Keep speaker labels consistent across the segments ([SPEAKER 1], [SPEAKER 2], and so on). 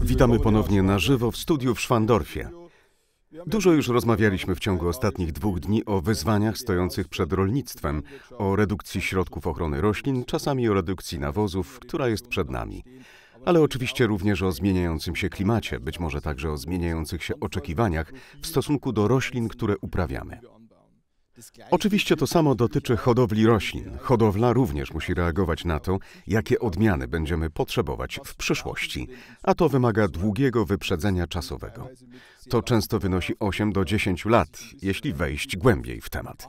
[SPEAKER 1] Witamy ponownie na żywo w studiu w Szwandorfie. Dużo już rozmawialiśmy w ciągu ostatnich dwóch dni o wyzwaniach stojących przed rolnictwem, o redukcji środków ochrony roślin, czasami o redukcji nawozów, która jest przed nami. Ale oczywiście również o zmieniającym się klimacie, być może także o zmieniających się oczekiwaniach w stosunku do roślin, które uprawiamy. Oczywiście to samo dotyczy hodowli roślin. Hodowla również musi reagować na to, jakie odmiany będziemy potrzebować w przyszłości, a to wymaga długiego wyprzedzenia czasowego. To często wynosi 8 do 10 lat, jeśli wejść głębiej w temat.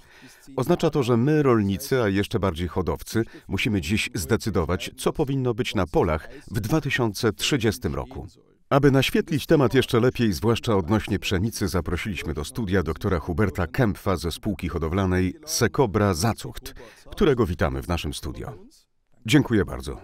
[SPEAKER 1] Oznacza to, że my, rolnicy, a jeszcze bardziej hodowcy, musimy dziś zdecydować, co powinno być na polach w 2030 roku. Aby naświetlić temat jeszcze lepiej, zwłaszcza odnośnie pszenicy, zaprosiliśmy do studia doktora Huberta Kempfa ze spółki hodowlanej Sekobra Zacucht, którego witamy w naszym studio. Dziękuję bardzo.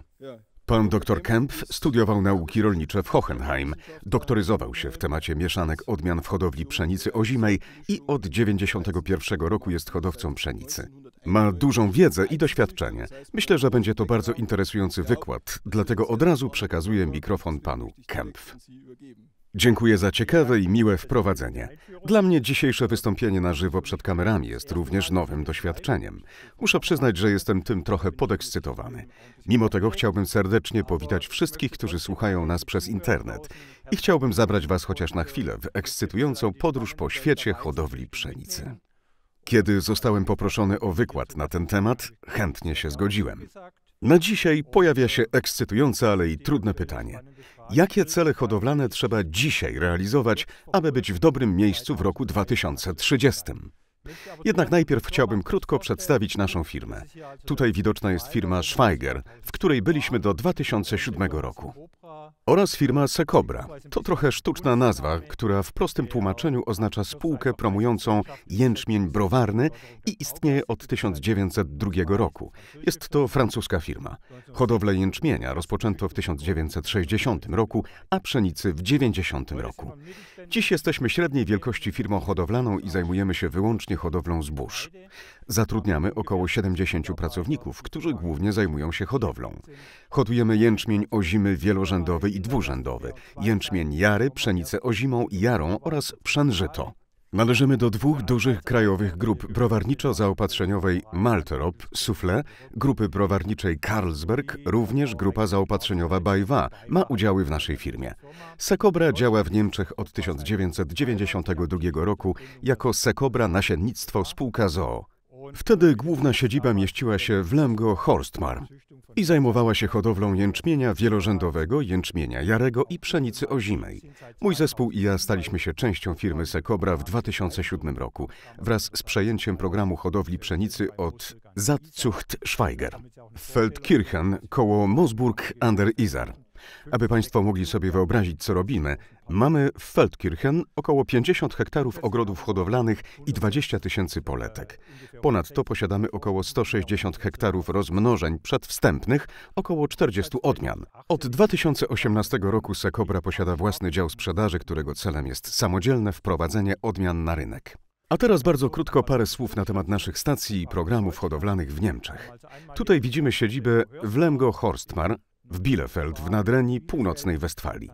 [SPEAKER 1] Pan dr Kempf studiował nauki rolnicze w Hohenheim. Doktoryzował się w temacie mieszanek odmian w hodowli pszenicy ozimej i od 1991 roku jest hodowcą pszenicy. Ma dużą wiedzę i doświadczenie. Myślę, że będzie to bardzo interesujący wykład, dlatego od razu przekazuję mikrofon panu Kempf. Dziękuję za ciekawe i miłe wprowadzenie. Dla mnie dzisiejsze wystąpienie na żywo przed kamerami jest również nowym doświadczeniem. Muszę przyznać, że jestem tym trochę podekscytowany. Mimo tego chciałbym serdecznie powitać wszystkich, którzy słuchają nas przez internet i chciałbym zabrać Was chociaż na chwilę w ekscytującą podróż po świecie hodowli pszenicy. Kiedy zostałem poproszony o wykład na ten temat, chętnie się zgodziłem. Na dzisiaj pojawia się ekscytujące, ale i trudne pytanie. Jakie cele hodowlane trzeba dzisiaj realizować, aby być w dobrym miejscu w roku 2030? Jednak najpierw chciałbym krótko przedstawić naszą firmę. Tutaj widoczna jest firma Schweiger, w której byliśmy do 2007 roku oraz firma Sekobra. To trochę sztuczna nazwa, która w prostym tłumaczeniu oznacza spółkę promującą jęczmień browarny i istnieje od 1902 roku. Jest to francuska firma. Hodowlę jęczmienia rozpoczęto w 1960 roku, a pszenicy w 90 roku. Dziś jesteśmy średniej wielkości firmą hodowlaną i zajmujemy się wyłącznie hodowlą zbóż. Zatrudniamy około 70 pracowników, którzy głównie zajmują się hodowlą. Hodujemy jęczmień ozimy wielorzędowy i dwurzędowy, jęczmień jary, pszenicę ozimą i jarą oraz pszenżyto. Należymy do dwóch dużych krajowych grup browarniczo-zaopatrzeniowej Malterop, Souffle, grupy browarniczej Carlsberg, również grupa zaopatrzeniowa Bajwa ma udziały w naszej firmie. Sekobra działa w Niemczech od 1992 roku jako Sekobra Nasiennictwo Spółka ZOO. Wtedy główna siedziba mieściła się w Lemgo Horstmar i zajmowała się hodowlą jęczmienia wielorzędowego, jęczmienia jarego i pszenicy ozimej. Mój zespół i ja staliśmy się częścią firmy Sekobra w 2007 roku wraz z przejęciem programu hodowli pszenicy od Zadzucht Schweiger w Feldkirchen koło Mosburg an der Isar. Aby Państwo mogli sobie wyobrazić, co robimy, mamy w Feldkirchen około 50 hektarów ogrodów hodowlanych i 20 tysięcy poletek. Ponadto posiadamy około 160 hektarów rozmnożeń przedwstępnych, około 40 odmian. Od 2018 roku Sekobra posiada własny dział sprzedaży, którego celem jest samodzielne wprowadzenie odmian na rynek. A teraz bardzo krótko parę słów na temat naszych stacji i programów hodowlanych w Niemczech. Tutaj widzimy siedzibę Wlemgo Horstmar, w Bielefeld w Nadrenii Północnej Westfalii.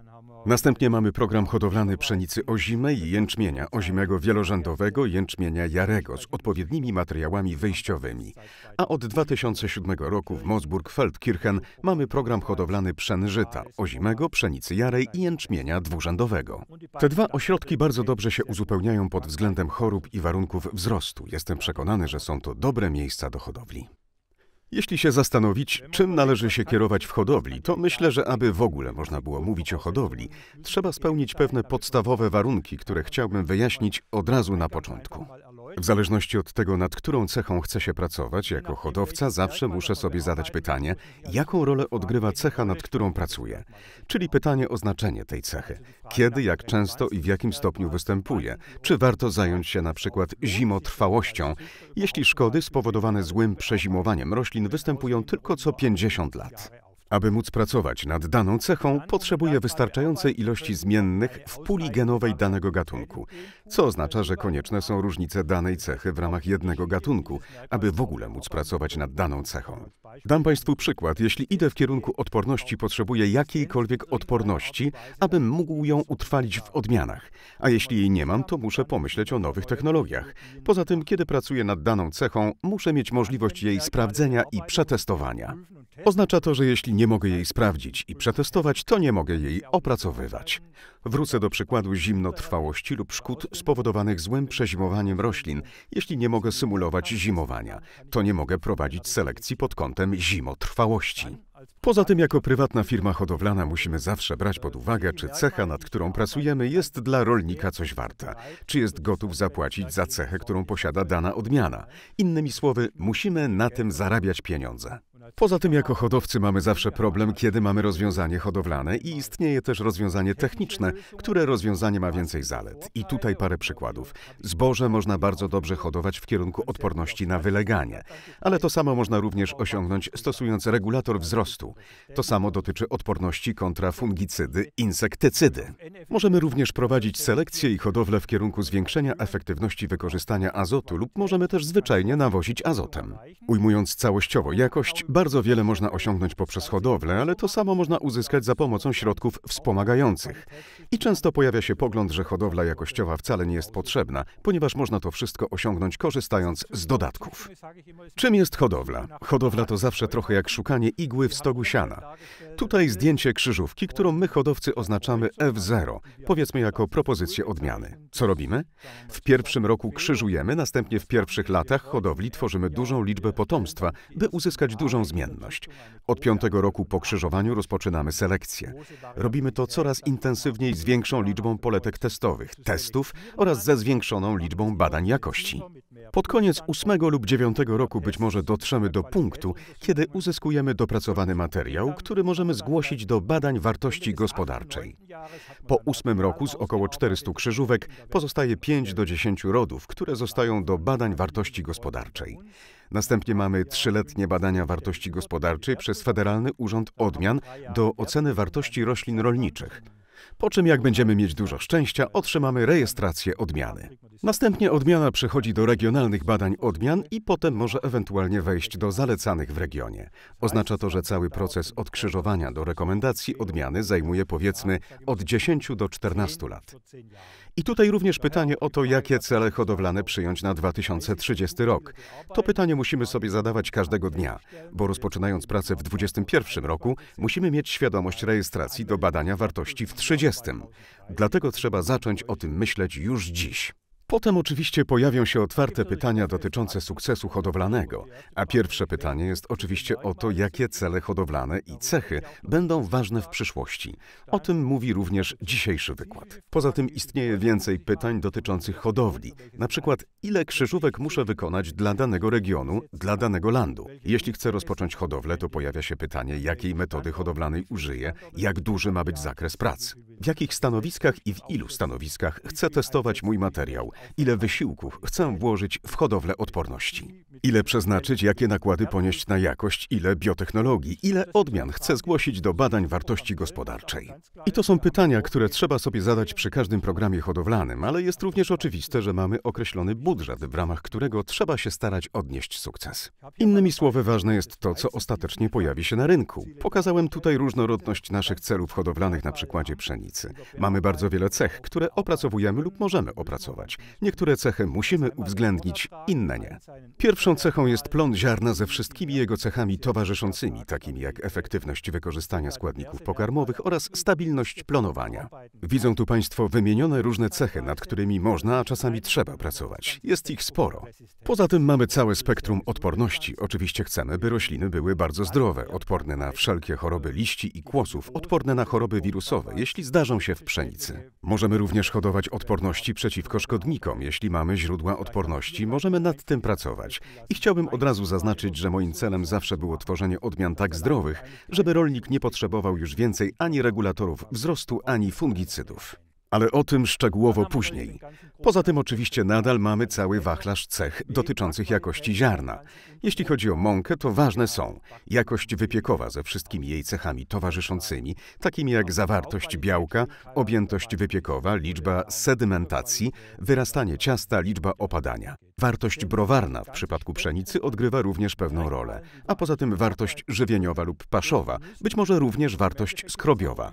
[SPEAKER 1] Następnie mamy program hodowlany pszenicy ozimej i jęczmienia ozimego wielorzędowego jęczmienia jarego z odpowiednimi materiałami wyjściowymi. A od 2007 roku w Mosburg-Feldkirchen mamy program hodowlany pszenżyta ozimego, pszenicy jarej i jęczmienia dwurzędowego. Te dwa ośrodki bardzo dobrze się uzupełniają pod względem chorób i warunków wzrostu. Jestem przekonany, że są to dobre miejsca do hodowli. Jeśli się zastanowić, czym należy się kierować w hodowli, to myślę, że aby w ogóle można było mówić o hodowli, trzeba spełnić pewne podstawowe warunki, które chciałbym wyjaśnić od razu na początku. W zależności od tego, nad którą cechą chcę się pracować, jako hodowca zawsze muszę sobie zadać pytanie, jaką rolę odgrywa cecha, nad którą pracuję. Czyli pytanie o znaczenie tej cechy. Kiedy, jak często i w jakim stopniu występuje? Czy warto zająć się na przykład zimotrwałością, jeśli szkody spowodowane złym przezimowaniem roślin występują tylko co 50 lat? Aby móc pracować nad daną cechą, potrzebuje wystarczającej ilości zmiennych w puli genowej danego gatunku, co oznacza, że konieczne są różnice danej cechy w ramach jednego gatunku, aby w ogóle móc pracować nad daną cechą. Dam Państwu przykład. Jeśli idę w kierunku odporności, potrzebuję jakiejkolwiek odporności, abym mógł ją utrwalić w odmianach, a jeśli jej nie mam, to muszę pomyśleć o nowych technologiach. Poza tym, kiedy pracuję nad daną cechą, muszę mieć możliwość jej sprawdzenia i przetestowania. Oznacza to, że jeśli nie mogę jej sprawdzić i przetestować, to nie mogę jej opracowywać. Wrócę do przykładu zimnotrwałości lub szkód spowodowanych złym przezimowaniem roślin. Jeśli nie mogę symulować zimowania, to nie mogę prowadzić selekcji pod kątem zimotrwałości. Poza tym, jako prywatna firma hodowlana musimy zawsze brać pod uwagę, czy cecha, nad którą pracujemy, jest dla rolnika coś warta, czy jest gotów zapłacić za cechę, którą posiada dana odmiana. Innymi słowy, musimy na tym zarabiać pieniądze. Poza tym jako hodowcy mamy zawsze problem, kiedy mamy rozwiązanie hodowlane i istnieje też rozwiązanie techniczne, które rozwiązanie ma więcej zalet. I tutaj parę przykładów. Zboże można bardzo dobrze hodować w kierunku odporności na wyleganie, ale to samo można również osiągnąć stosując regulator wzrostu. To samo dotyczy odporności kontra fungicydy, insektycydy. Możemy również prowadzić selekcję i hodowlę w kierunku zwiększenia efektywności wykorzystania azotu lub możemy też zwyczajnie nawozić azotem. Ujmując całościowo jakość, bardzo wiele można osiągnąć poprzez hodowlę, ale to samo można uzyskać za pomocą środków wspomagających. I często pojawia się pogląd, że hodowla jakościowa wcale nie jest potrzebna, ponieważ można to wszystko osiągnąć korzystając z dodatków. Czym jest hodowla? Hodowla to zawsze trochę jak szukanie igły w stogu siana. Tutaj zdjęcie krzyżówki, którą my hodowcy oznaczamy F0, powiedzmy jako propozycję odmiany. Co robimy? W pierwszym roku krzyżujemy, następnie w pierwszych latach hodowli tworzymy dużą liczbę potomstwa, by uzyskać dużą zmienność. Od piątego roku po krzyżowaniu rozpoczynamy selekcję. Robimy to coraz intensywniej z większą liczbą poletek testowych, testów oraz ze zwiększoną liczbą badań jakości. Pod koniec ósmego lub dziewiątego roku być może dotrzemy do punktu, kiedy uzyskujemy dopracowany materiał, który możemy zgłosić do badań wartości gospodarczej. Po ósmym roku z około 400 krzyżówek pozostaje 5 do 10 rodów, które zostają do badań wartości gospodarczej. Następnie mamy trzyletnie badania wartości Wartości Gospodarczej przez Federalny Urząd Odmian do oceny wartości roślin rolniczych. Po czym, jak będziemy mieć dużo szczęścia, otrzymamy rejestrację odmiany. Następnie odmiana przechodzi do regionalnych badań odmian i potem może ewentualnie wejść do zalecanych w regionie. Oznacza to, że cały proces od krzyżowania do rekomendacji odmiany zajmuje powiedzmy od 10 do 14 lat. I tutaj również pytanie o to, jakie cele hodowlane przyjąć na 2030 rok. To pytanie musimy sobie zadawać każdego dnia, bo rozpoczynając pracę w 2021 roku, musimy mieć świadomość rejestracji do badania wartości w 30. Dlatego trzeba zacząć o tym myśleć już dziś. Potem oczywiście pojawią się otwarte pytania dotyczące sukcesu hodowlanego, a pierwsze pytanie jest oczywiście o to, jakie cele hodowlane i cechy będą ważne w przyszłości. O tym mówi również dzisiejszy wykład. Poza tym istnieje więcej pytań dotyczących hodowli, na przykład ile krzyżówek muszę wykonać dla danego regionu, dla danego landu. Jeśli chcę rozpocząć hodowlę, to pojawia się pytanie, jakiej metody hodowlanej użyję, jak duży ma być zakres pracy w jakich stanowiskach i w ilu stanowiskach chcę testować mój materiał, ile wysiłków chcę włożyć w hodowlę odporności, ile przeznaczyć, jakie nakłady ponieść na jakość, ile biotechnologii, ile odmian chcę zgłosić do badań wartości gospodarczej. I to są pytania, które trzeba sobie zadać przy każdym programie hodowlanym, ale jest również oczywiste, że mamy określony budżet, w ramach którego trzeba się starać odnieść sukces. Innymi słowy, ważne jest to, co ostatecznie pojawi się na rynku. Pokazałem tutaj różnorodność naszych celów hodowlanych na przykładzie pszenicy. Mamy bardzo wiele cech, które opracowujemy lub możemy opracować. Niektóre cechy musimy uwzględnić, inne nie. Pierwszą cechą jest plon ziarna ze wszystkimi jego cechami towarzyszącymi, takimi jak efektywność wykorzystania składników pokarmowych oraz stabilność plonowania. Widzą tu Państwo wymienione różne cechy, nad którymi można, a czasami trzeba pracować. Jest ich sporo. Poza tym mamy całe spektrum odporności. Oczywiście chcemy, by rośliny były bardzo zdrowe, odporne na wszelkie choroby liści i kłosów, odporne na choroby wirusowe. Jeśli zdarzy zdarzą się w pszenicy. Możemy również hodować odporności przeciwko szkodnikom. Jeśli mamy źródła odporności, możemy nad tym pracować. I chciałbym od razu zaznaczyć, że moim celem zawsze było tworzenie odmian tak zdrowych, żeby rolnik nie potrzebował już więcej ani regulatorów wzrostu, ani fungicydów ale o tym szczegółowo później. Poza tym oczywiście nadal mamy cały wachlarz cech dotyczących jakości ziarna. Jeśli chodzi o mąkę, to ważne są jakość wypiekowa ze wszystkimi jej cechami towarzyszącymi, takimi jak zawartość białka, objętość wypiekowa, liczba sedymentacji, wyrastanie ciasta, liczba opadania. Wartość browarna w przypadku pszenicy odgrywa również pewną rolę, a poza tym wartość żywieniowa lub paszowa, być może również wartość skrobiowa.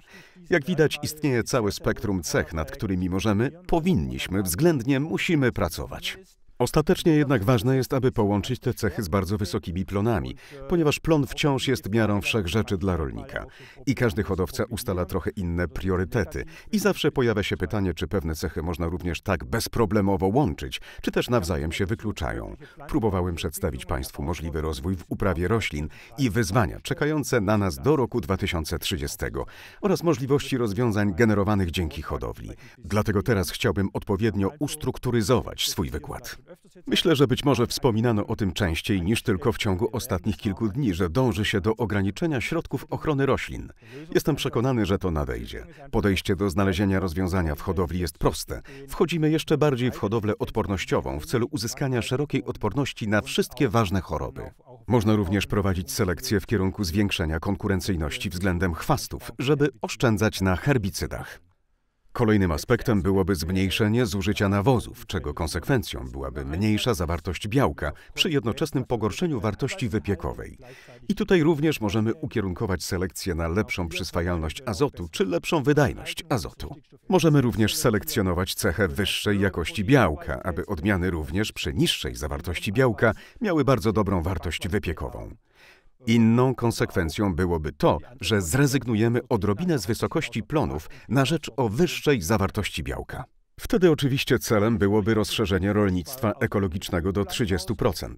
[SPEAKER 1] Jak widać, istnieje całe spektrum cech, nad którymi możemy, powinniśmy, względnie musimy pracować. Ostatecznie jednak ważne jest, aby połączyć te cechy z bardzo wysokimi plonami, ponieważ plon wciąż jest miarą wszech rzeczy dla rolnika. I każdy hodowca ustala trochę inne priorytety. I zawsze pojawia się pytanie, czy pewne cechy można również tak bezproblemowo łączyć, czy też nawzajem się wykluczają. Próbowałem przedstawić Państwu możliwy rozwój w uprawie roślin i wyzwania czekające na nas do roku 2030 oraz możliwości rozwiązań generowanych dzięki hodowli. Dlatego teraz chciałbym odpowiednio ustrukturyzować swój wykład. Myślę, że być może wspominano o tym częściej niż tylko w ciągu ostatnich kilku dni, że dąży się do ograniczenia środków ochrony roślin. Jestem przekonany, że to nadejdzie. Podejście do znalezienia rozwiązania w hodowli jest proste. Wchodzimy jeszcze bardziej w hodowlę odpornościową w celu uzyskania szerokiej odporności na wszystkie ważne choroby. Można również prowadzić selekcję w kierunku zwiększenia konkurencyjności względem chwastów, żeby oszczędzać na herbicydach. Kolejnym aspektem byłoby zmniejszenie zużycia nawozów, czego konsekwencją byłaby mniejsza zawartość białka przy jednoczesnym pogorszeniu wartości wypiekowej. I tutaj również możemy ukierunkować selekcję na lepszą przyswajalność azotu czy lepszą wydajność azotu. Możemy również selekcjonować cechę wyższej jakości białka, aby odmiany również przy niższej zawartości białka miały bardzo dobrą wartość wypiekową. Inną konsekwencją byłoby to, że zrezygnujemy odrobinę z wysokości plonów na rzecz o wyższej zawartości białka. Wtedy oczywiście celem byłoby rozszerzenie rolnictwa ekologicznego do 30%.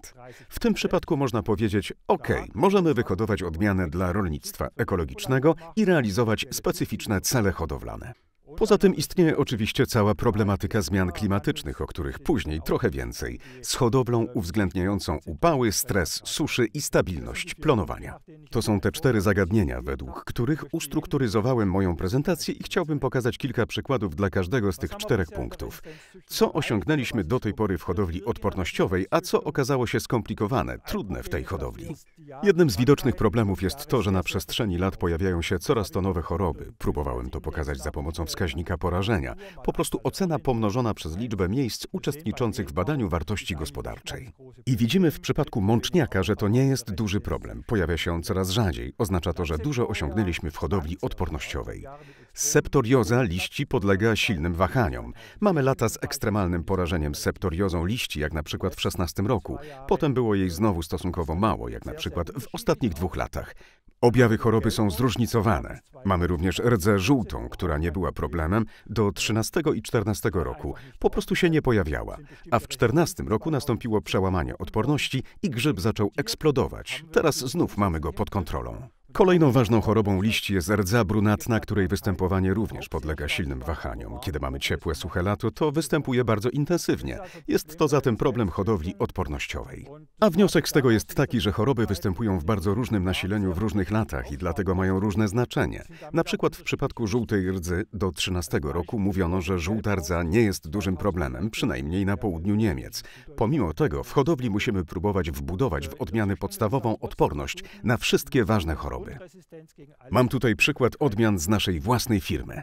[SPEAKER 1] W tym przypadku można powiedzieć, ok, możemy wyhodować odmianę dla rolnictwa ekologicznego i realizować specyficzne cele hodowlane. Poza tym istnieje oczywiście cała problematyka zmian klimatycznych, o których później trochę więcej, z hodowlą uwzględniającą upały, stres suszy i stabilność planowania. To są te cztery zagadnienia, według których ustrukturyzowałem moją prezentację i chciałbym pokazać kilka przykładów dla każdego z tych czterech punktów. Co osiągnęliśmy do tej pory w hodowli odpornościowej, a co okazało się skomplikowane, trudne w tej hodowli. Jednym z widocznych problemów jest to, że na przestrzeni lat pojawiają się coraz to nowe choroby. Próbowałem to pokazać za pomocą wskaźników wskaźnika porażenia, po prostu ocena pomnożona przez liczbę miejsc uczestniczących w badaniu wartości gospodarczej. I widzimy w przypadku mączniaka, że to nie jest duży problem. Pojawia się on coraz rzadziej. Oznacza to, że dużo osiągnęliśmy w hodowli odpornościowej. Septorioza liści podlega silnym wahaniom. Mamy lata z ekstremalnym porażeniem septoriozą liści, jak na przykład w 16 roku. Potem było jej znowu stosunkowo mało, jak na przykład w ostatnich dwóch latach. Objawy choroby są zróżnicowane. Mamy również rdzę żółtą, która nie była problemem do 13 i 14 roku. Po prostu się nie pojawiała. A w 14 roku nastąpiło przełamanie odporności i grzyb zaczął eksplodować. Teraz znów mamy go pod kontrolą. Kolejną ważną chorobą liści jest rdza brunatna, której występowanie również podlega silnym wahaniom. Kiedy mamy ciepłe, suche lato, to występuje bardzo intensywnie. Jest to zatem problem hodowli odpornościowej. A wniosek z tego jest taki, że choroby występują w bardzo różnym nasileniu w różnych latach i dlatego mają różne znaczenie. Na przykład w przypadku żółtej rdzy do 13 roku mówiono, że żółta rdza nie jest dużym problemem, przynajmniej na południu Niemiec. Pomimo tego w hodowli musimy próbować wbudować w odmiany podstawową odporność na wszystkie ważne choroby choroby. Mam tutaj przykład odmian z naszej własnej firmy.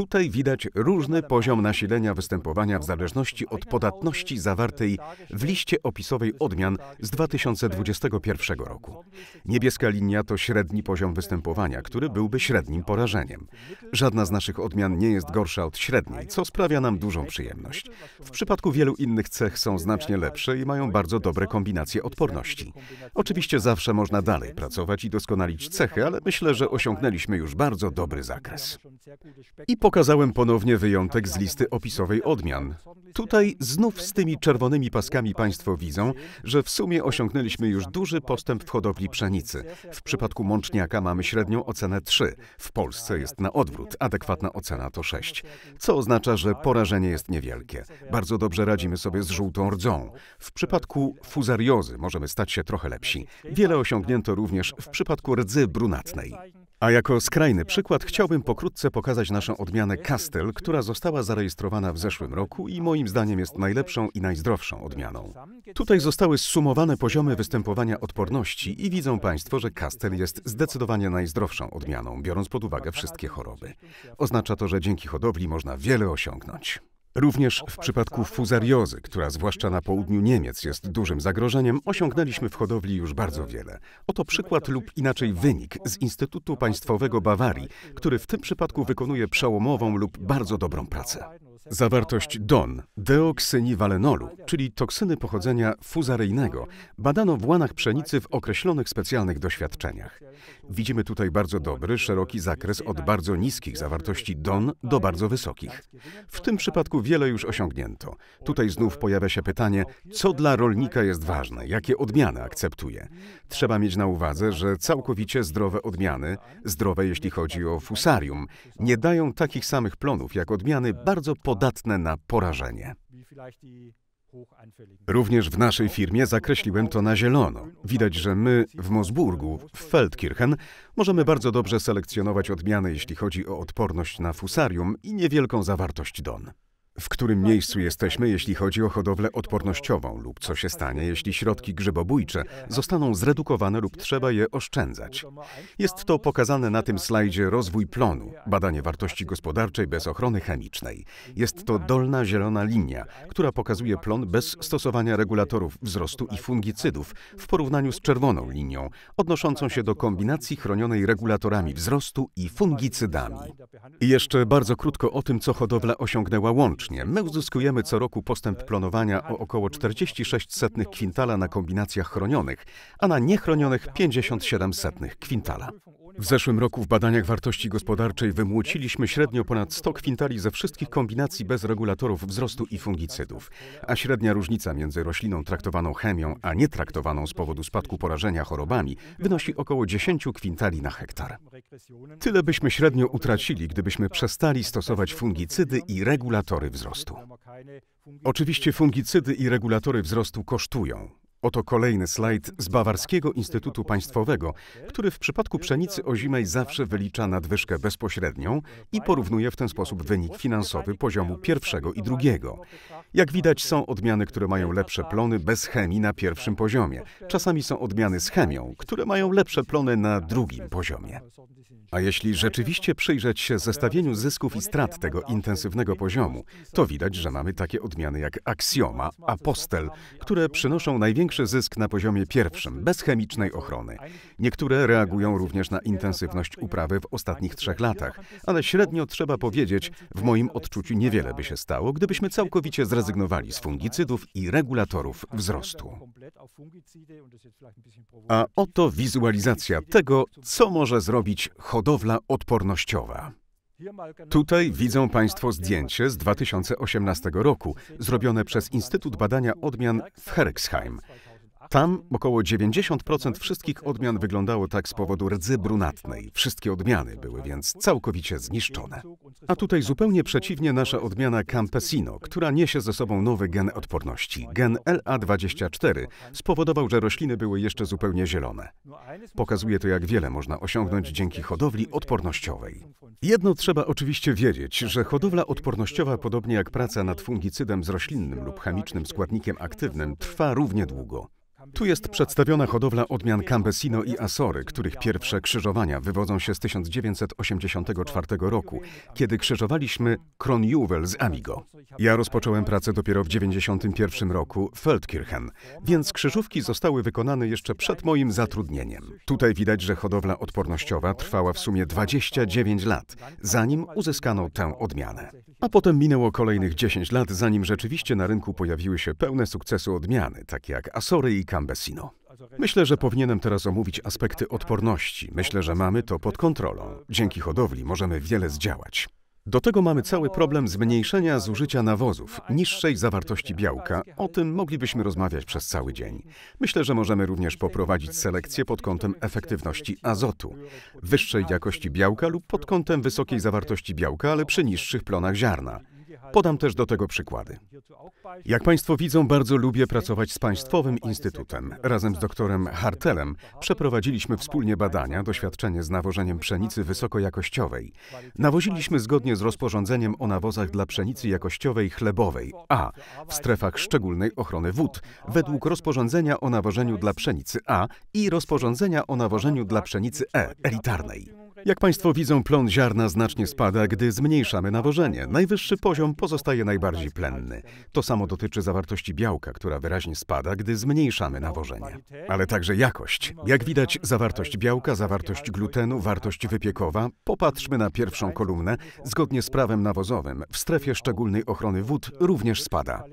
[SPEAKER 1] Tutaj widać różny poziom nasilenia występowania w zależności od podatności zawartej w liście opisowej odmian z 2021 roku. Niebieska linia to średni poziom występowania, który byłby średnim porażeniem. Żadna z naszych odmian nie jest gorsza od średniej, co sprawia nam dużą przyjemność. W przypadku wielu innych cech są znacznie lepsze i mają bardzo dobre kombinacje odporności. Oczywiście zawsze można dalej pracować i doskonalić cechy, ale myślę, że osiągnęliśmy już bardzo dobry zakres. I po Pokazałem ponownie wyjątek z listy opisowej odmian. Tutaj znów z tymi czerwonymi paskami Państwo widzą, że w sumie osiągnęliśmy już duży postęp w hodowli pszenicy. W przypadku mączniaka mamy średnią ocenę 3. W Polsce jest na odwrót, adekwatna ocena to 6. Co oznacza, że porażenie jest niewielkie. Bardzo dobrze radzimy sobie z żółtą rdzą. W przypadku fuzariozy możemy stać się trochę lepsi. Wiele osiągnięto również w przypadku rdzy brunatnej. A jako skrajny przykład chciałbym pokrótce pokazać naszą odmianę Castel, która została zarejestrowana w zeszłym roku i moim zdaniem jest najlepszą i najzdrowszą odmianą. Tutaj zostały zsumowane poziomy występowania odporności i widzą Państwo, że Castel jest zdecydowanie najzdrowszą odmianą, biorąc pod uwagę wszystkie choroby. Oznacza to, że dzięki hodowli można wiele osiągnąć. Również w przypadku fuzariozy, która zwłaszcza na południu Niemiec jest dużym zagrożeniem, osiągnęliśmy w hodowli już bardzo wiele. Oto przykład lub inaczej wynik z Instytutu Państwowego Bawarii, który w tym przypadku wykonuje przełomową lub bardzo dobrą pracę. Zawartość DON, deoksyniwalenolu, czyli toksyny pochodzenia fuzaryjnego, badano w łanach pszenicy w określonych specjalnych doświadczeniach. Widzimy tutaj bardzo dobry, szeroki zakres od bardzo niskich zawartości DON do bardzo wysokich. W tym przypadku wiele już osiągnięto. Tutaj znów pojawia się pytanie, co dla rolnika jest ważne, jakie odmiany akceptuje. Trzeba mieć na uwadze, że całkowicie zdrowe odmiany, zdrowe jeśli chodzi o fusarium, nie dają takich samych plonów jak odmiany bardzo podobne podatne na porażenie. Również w naszej firmie zakreśliłem to na zielono. Widać, że my w Mosburgu, w Feldkirchen, możemy bardzo dobrze selekcjonować odmiany, jeśli chodzi o odporność na fusarium i niewielką zawartość don w którym miejscu jesteśmy, jeśli chodzi o hodowlę odpornościową lub co się stanie, jeśli środki grzybobójcze zostaną zredukowane lub trzeba je oszczędzać. Jest to pokazane na tym slajdzie rozwój plonu, badanie wartości gospodarczej bez ochrony chemicznej. Jest to dolna zielona linia, która pokazuje plon bez stosowania regulatorów wzrostu i fungicydów w porównaniu z czerwoną linią, odnoszącą się do kombinacji chronionej regulatorami wzrostu i fungicydami. I jeszcze bardzo krótko o tym, co hodowla osiągnęła łącznie rocznie. My uzyskujemy co roku postęp planowania o około 46 setnych kwintala na kombinacjach chronionych, a na niechronionych 57 setnych kwintala. W zeszłym roku w badaniach wartości gospodarczej wymłociliśmy średnio ponad 100 kwintali ze wszystkich kombinacji bez regulatorów wzrostu i fungicydów, a średnia różnica między rośliną traktowaną chemią a nietraktowaną z powodu spadku porażenia chorobami wynosi około 10 kwintali na hektar. Tyle byśmy średnio utracili, gdybyśmy przestali stosować fungicydy i regulatory wzrostu. Oczywiście fungicydy i regulatory wzrostu kosztują. Oto kolejny slajd z Bawarskiego Instytutu Państwowego, który w przypadku pszenicy ozimej zawsze wylicza nadwyżkę bezpośrednią i porównuje w ten sposób wynik finansowy poziomu pierwszego i drugiego. Jak widać są odmiany, które mają lepsze plony bez chemii na pierwszym poziomie. Czasami są odmiany z chemią, które mają lepsze plony na drugim poziomie. A jeśli rzeczywiście przyjrzeć się zestawieniu zysków i strat tego intensywnego poziomu, to widać, że mamy takie odmiany jak Axioma, Apostel, które przynoszą największy zysk na poziomie pierwszym, bez chemicznej ochrony. Niektóre reagują również na intensywność uprawy w ostatnich trzech latach, ale średnio trzeba powiedzieć, w moim odczuciu niewiele by się stało, gdybyśmy całkowicie zrezygnowali z fungicydów i regulatorów wzrostu. A oto wizualizacja tego, co może zrobić choroba hodowla odpornościowa. Tutaj widzą Państwo zdjęcie z 2018 roku, zrobione przez Instytut Badania Odmian w Herxheim. Tam około 90% wszystkich odmian wyglądało tak z powodu rdzy brunatnej. Wszystkie odmiany były więc całkowicie zniszczone. A tutaj zupełnie przeciwnie nasza odmiana Campesino, która niesie ze sobą nowy gen odporności. Gen LA24 spowodował, że rośliny były jeszcze zupełnie zielone. Pokazuje to, jak wiele można osiągnąć dzięki hodowli odpornościowej. Jedno trzeba oczywiście wiedzieć, że hodowla odpornościowa, podobnie jak praca nad fungicydem z roślinnym lub chemicznym składnikiem aktywnym, trwa równie długo. Tu jest przedstawiona hodowla odmian Campesino i Asory, których pierwsze krzyżowania wywodzą się z 1984 roku, kiedy krzyżowaliśmy Kronjuwel z Amigo. Ja rozpocząłem pracę dopiero w 1991 roku w Feldkirchen, więc krzyżówki zostały wykonane jeszcze przed moim zatrudnieniem. Tutaj widać, że hodowla odpornościowa trwała w sumie 29 lat, zanim uzyskano tę odmianę. A potem minęło kolejnych 10 lat, zanim rzeczywiście na rynku pojawiły się pełne sukcesu odmiany, takie jak Asory i Campesino. Gambesino. Myślę, że powinienem teraz omówić aspekty odporności. Myślę, że mamy to pod kontrolą. Dzięki hodowli możemy wiele zdziałać. Do tego mamy cały problem zmniejszenia zużycia nawozów, niższej zawartości białka. O tym moglibyśmy rozmawiać przez cały dzień. Myślę, że możemy również poprowadzić selekcję pod kątem efektywności azotu, wyższej jakości białka lub pod kątem wysokiej zawartości białka, ale przy niższych plonach ziarna. Podam też do tego przykłady. Jak Państwo widzą, bardzo lubię pracować z Państwowym Instytutem. Razem z doktorem Hartelem przeprowadziliśmy wspólnie badania, doświadczenie z nawożeniem pszenicy wysokojakościowej. Nawoziliśmy zgodnie z rozporządzeniem o nawozach dla pszenicy jakościowej chlebowej, a w strefach szczególnej ochrony wód, według rozporządzenia o nawożeniu dla pszenicy A i rozporządzenia o nawożeniu dla pszenicy E elitarnej. Jak Państwo widzą, plon ziarna znacznie spada, gdy zmniejszamy nawożenie. Najwyższy poziom pozostaje najbardziej plenny. To samo dotyczy zawartości białka, która wyraźnie spada, gdy zmniejszamy nawożenie. Ale także jakość. Jak widać, zawartość białka, zawartość glutenu, wartość wypiekowa. Popatrzmy na pierwszą kolumnę. Zgodnie z prawem nawozowym, w strefie szczególnej ochrony wód również spada.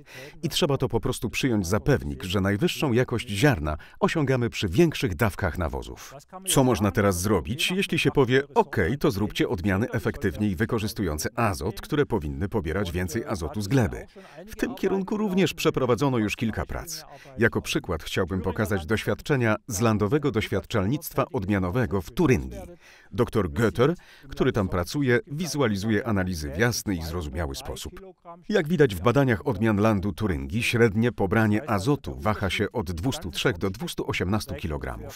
[SPEAKER 1] I trzeba to po prostu przyjąć za pewnik, że najwyższą jakość ziarna osiągamy przy większych dawkach nawozów. Co można teraz zrobić, jeśli się powie, powie, ok, to zróbcie odmiany efektywniej wykorzystujące azot, które powinny pobierać więcej azotu z gleby. W tym kierunku również przeprowadzono już kilka prac. Jako przykład chciałbym pokazać doświadczenia z landowego doświadczalnictwa odmianowego w Turyngii. Dr Goether, który tam pracuje, wizualizuje analizy w jasny i zrozumiały sposób. Jak widać w badaniach odmian landu turyngi średnie pobranie azotu waha się od 203 do 218 kg.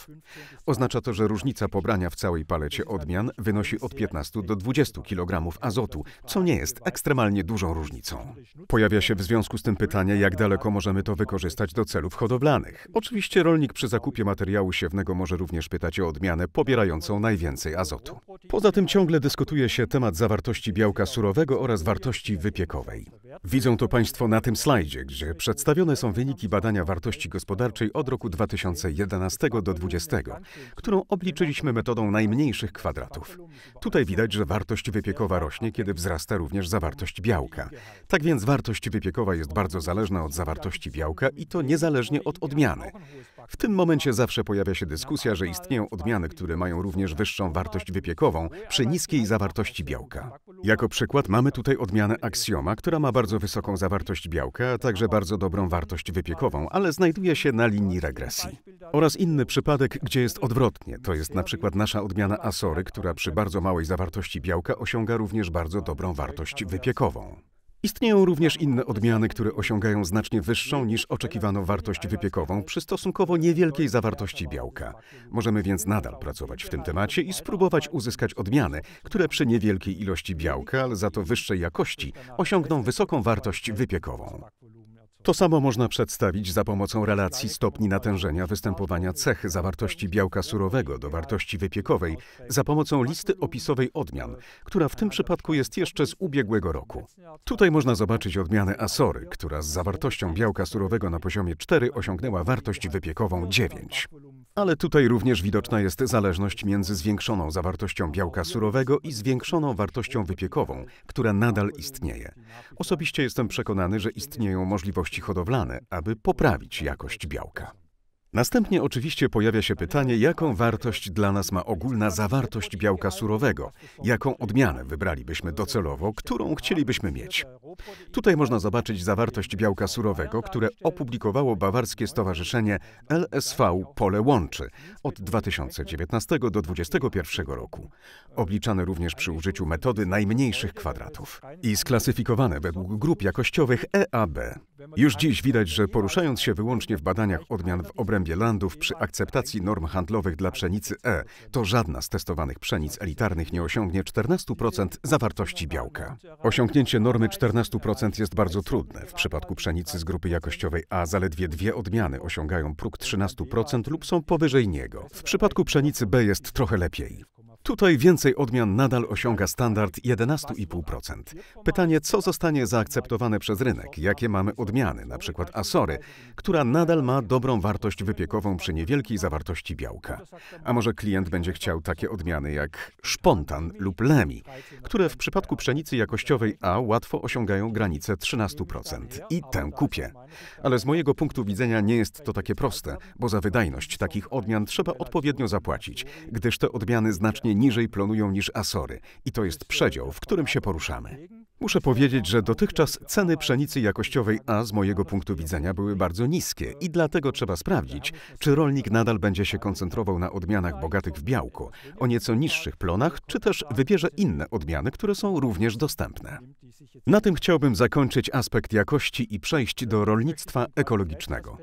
[SPEAKER 1] Oznacza to, że różnica pobrania w całej palecie odmian wynosi od 15 do 20 kg azotu, co nie jest ekstremalnie dużą różnicą. Pojawia się w związku z tym pytanie, jak daleko możemy to wykorzystać do celów hodowlanych. Oczywiście rolnik przy zakupie materiału siewnego może również pytać o odmianę pobierającą najwięcej azotu azotu. Poza tym ciągle dyskutuje się temat zawartości białka surowego oraz wartości wypiekowej. Widzą to Państwo na tym slajdzie, gdzie przedstawione są wyniki badania wartości gospodarczej od roku 2011 do 2020, którą obliczyliśmy metodą najmniejszych kwadratów. Tutaj widać, że wartość wypiekowa rośnie, kiedy wzrasta również zawartość białka. Tak więc wartość wypiekowa jest bardzo zależna od zawartości białka i to niezależnie od odmiany. W tym momencie zawsze pojawia się dyskusja, że istnieją odmiany, które mają również wyższą wartość wartość wypiekową przy niskiej zawartości białka. Jako przykład mamy tutaj odmianę aksjoma, która ma bardzo wysoką zawartość białka, a także bardzo dobrą wartość wypiekową, ale znajduje się na linii regresji. Oraz inny przypadek, gdzie jest odwrotnie. To jest na przykład nasza odmiana asory, która przy bardzo małej zawartości białka osiąga również bardzo dobrą wartość wypiekową. Istnieją również inne odmiany, które osiągają znacznie wyższą niż oczekiwano wartość wypiekową przy stosunkowo niewielkiej zawartości białka. Możemy więc nadal pracować w tym temacie i spróbować uzyskać odmiany, które przy niewielkiej ilości białka, ale za to wyższej jakości, osiągną wysoką wartość wypiekową. To samo można przedstawić za pomocą relacji stopni natężenia występowania cech zawartości białka surowego do wartości wypiekowej za pomocą listy opisowej odmian, która w tym przypadku jest jeszcze z ubiegłego roku. Tutaj można zobaczyć odmianę Asory, która z zawartością białka surowego na poziomie 4 osiągnęła wartość wypiekową 9. Ale tutaj również widoczna jest zależność między zwiększoną zawartością białka surowego i zwiększoną wartością wypiekową, która nadal istnieje. Osobiście jestem przekonany, że istnieją możliwości hodowlane, aby poprawić jakość białka. Następnie oczywiście pojawia się pytanie, jaką wartość dla nas ma ogólna zawartość białka surowego, jaką odmianę wybralibyśmy docelowo, którą chcielibyśmy mieć. Tutaj można zobaczyć zawartość białka surowego, które opublikowało bawarskie stowarzyszenie LSV Pole Łączy od 2019 do 2021 roku. Obliczane również przy użyciu metody najmniejszych kwadratów i sklasyfikowane według grup jakościowych EAB. Już dziś widać, że poruszając się wyłącznie w badaniach odmian w obrębie landów przy akceptacji norm handlowych dla pszenicy E, to żadna z testowanych pszenic elitarnych nie osiągnie 14% zawartości białka. Osiągnięcie normy 14% jest bardzo trudne. W przypadku pszenicy z grupy jakościowej A zaledwie dwie odmiany osiągają próg 13% lub są powyżej niego. W przypadku pszenicy B jest trochę lepiej. Tutaj więcej odmian nadal osiąga standard 11,5%. Pytanie, co zostanie zaakceptowane przez rynek? Jakie mamy odmiany, na przykład Asory, która nadal ma dobrą wartość wypiekową przy niewielkiej zawartości białka? A może klient będzie chciał takie odmiany jak Szpontan lub Lemi, które w przypadku pszenicy jakościowej A łatwo osiągają granicę 13%. I tę kupię. Ale z mojego punktu widzenia nie jest to takie proste, bo za wydajność takich odmian trzeba odpowiednio zapłacić, gdyż te odmiany znacznie niżej plonują niż Asory i to jest przedział, w którym się poruszamy. Muszę powiedzieć, że dotychczas ceny pszenicy jakościowej A z mojego punktu widzenia były bardzo niskie i dlatego trzeba sprawdzić, czy rolnik nadal będzie się koncentrował na odmianach bogatych w białko, o nieco niższych plonach, czy też wybierze inne odmiany, które są również dostępne. Na tym chciałbym zakończyć aspekt jakości i przejść do rolnictwa ekologicznego.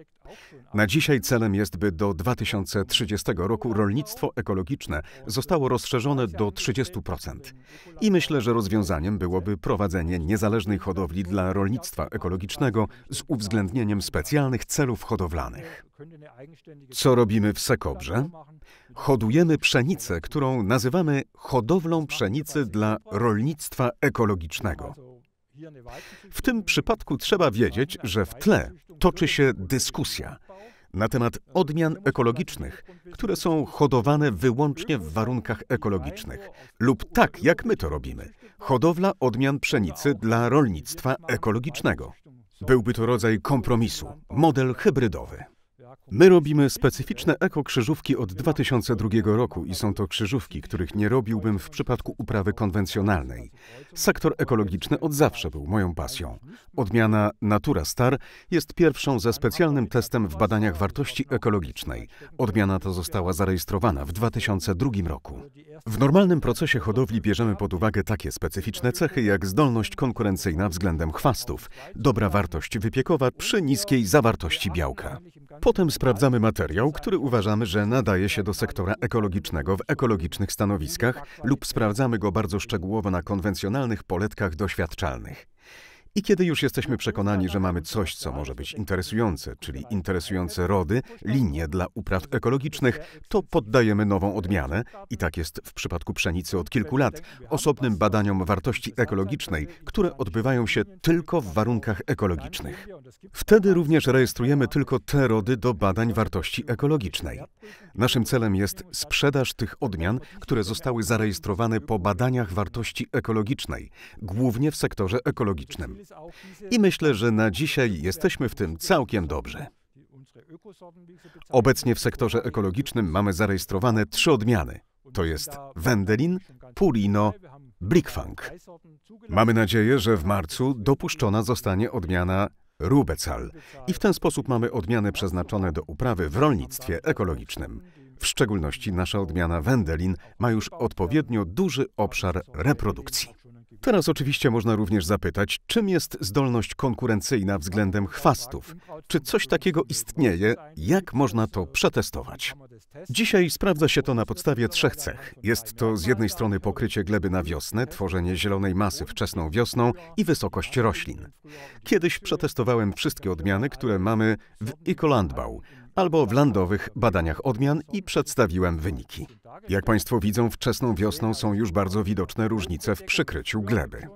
[SPEAKER 1] Na dzisiaj celem jest, by do 2030 roku rolnictwo ekologiczne zostało rozszerzone do 30%. I myślę, że rozwiązaniem byłoby prowadzenie niezależnej hodowli dla rolnictwa ekologicznego z uwzględnieniem specjalnych celów hodowlanych. Co robimy w Sekobrze? Hodujemy pszenicę, którą nazywamy hodowlą pszenicy dla rolnictwa ekologicznego. W tym przypadku trzeba wiedzieć, że w tle toczy się dyskusja na temat odmian ekologicznych, które są hodowane wyłącznie w warunkach ekologicznych lub tak, jak my to robimy. Hodowla odmian pszenicy dla rolnictwa ekologicznego. Byłby to rodzaj kompromisu, model hybrydowy. My robimy specyficzne ekokrzyżówki od 2002 roku i są to krzyżówki, których nie robiłbym w przypadku uprawy konwencjonalnej. Sektor ekologiczny od zawsze był moją pasją. Odmiana Natura Star jest pierwszą ze specjalnym testem w badaniach wartości ekologicznej. Odmiana ta została zarejestrowana w 2002 roku. W normalnym procesie hodowli bierzemy pod uwagę takie specyficzne cechy jak zdolność konkurencyjna względem chwastów, dobra wartość wypiekowa przy niskiej zawartości białka. Potem Sprawdzamy materiał, który uważamy, że nadaje się do sektora ekologicznego w ekologicznych stanowiskach lub sprawdzamy go bardzo szczegółowo na konwencjonalnych poletkach doświadczalnych. I kiedy już jesteśmy przekonani, że mamy coś, co może być interesujące, czyli interesujące rody, linie dla upraw ekologicznych, to poddajemy nową odmianę i tak jest w przypadku pszenicy od kilku lat, osobnym badaniom wartości ekologicznej, które odbywają się tylko w warunkach ekologicznych. Wtedy również rejestrujemy tylko te rody do badań wartości ekologicznej. Naszym celem jest sprzedaż tych odmian, które zostały zarejestrowane po badaniach wartości ekologicznej, głównie w sektorze ekologicznym. I myślę, że na dzisiaj jesteśmy w tym całkiem dobrze. Obecnie w sektorze ekologicznym mamy zarejestrowane trzy odmiany. To jest Wendelin, Purino, Blickfang. Mamy nadzieję, że w marcu dopuszczona zostanie odmiana Rubecal i w ten sposób mamy odmiany przeznaczone do uprawy w rolnictwie ekologicznym. W szczególności nasza odmiana Wendelin ma już odpowiednio duży obszar reprodukcji. Teraz oczywiście można również zapytać, czym jest zdolność konkurencyjna względem chwastów? Czy coś takiego istnieje? Jak można to przetestować? Dzisiaj sprawdza się to na podstawie trzech cech. Jest to z jednej strony pokrycie gleby na wiosnę, tworzenie zielonej masy wczesną wiosną i wysokość roślin. Kiedyś przetestowałem wszystkie odmiany, które mamy w Ecolandbau, albo w landowych badaniach odmian i przedstawiłem wyniki. Jak Państwo widzą, wczesną wiosną są już bardzo widoczne różnice w przykryciu gleby.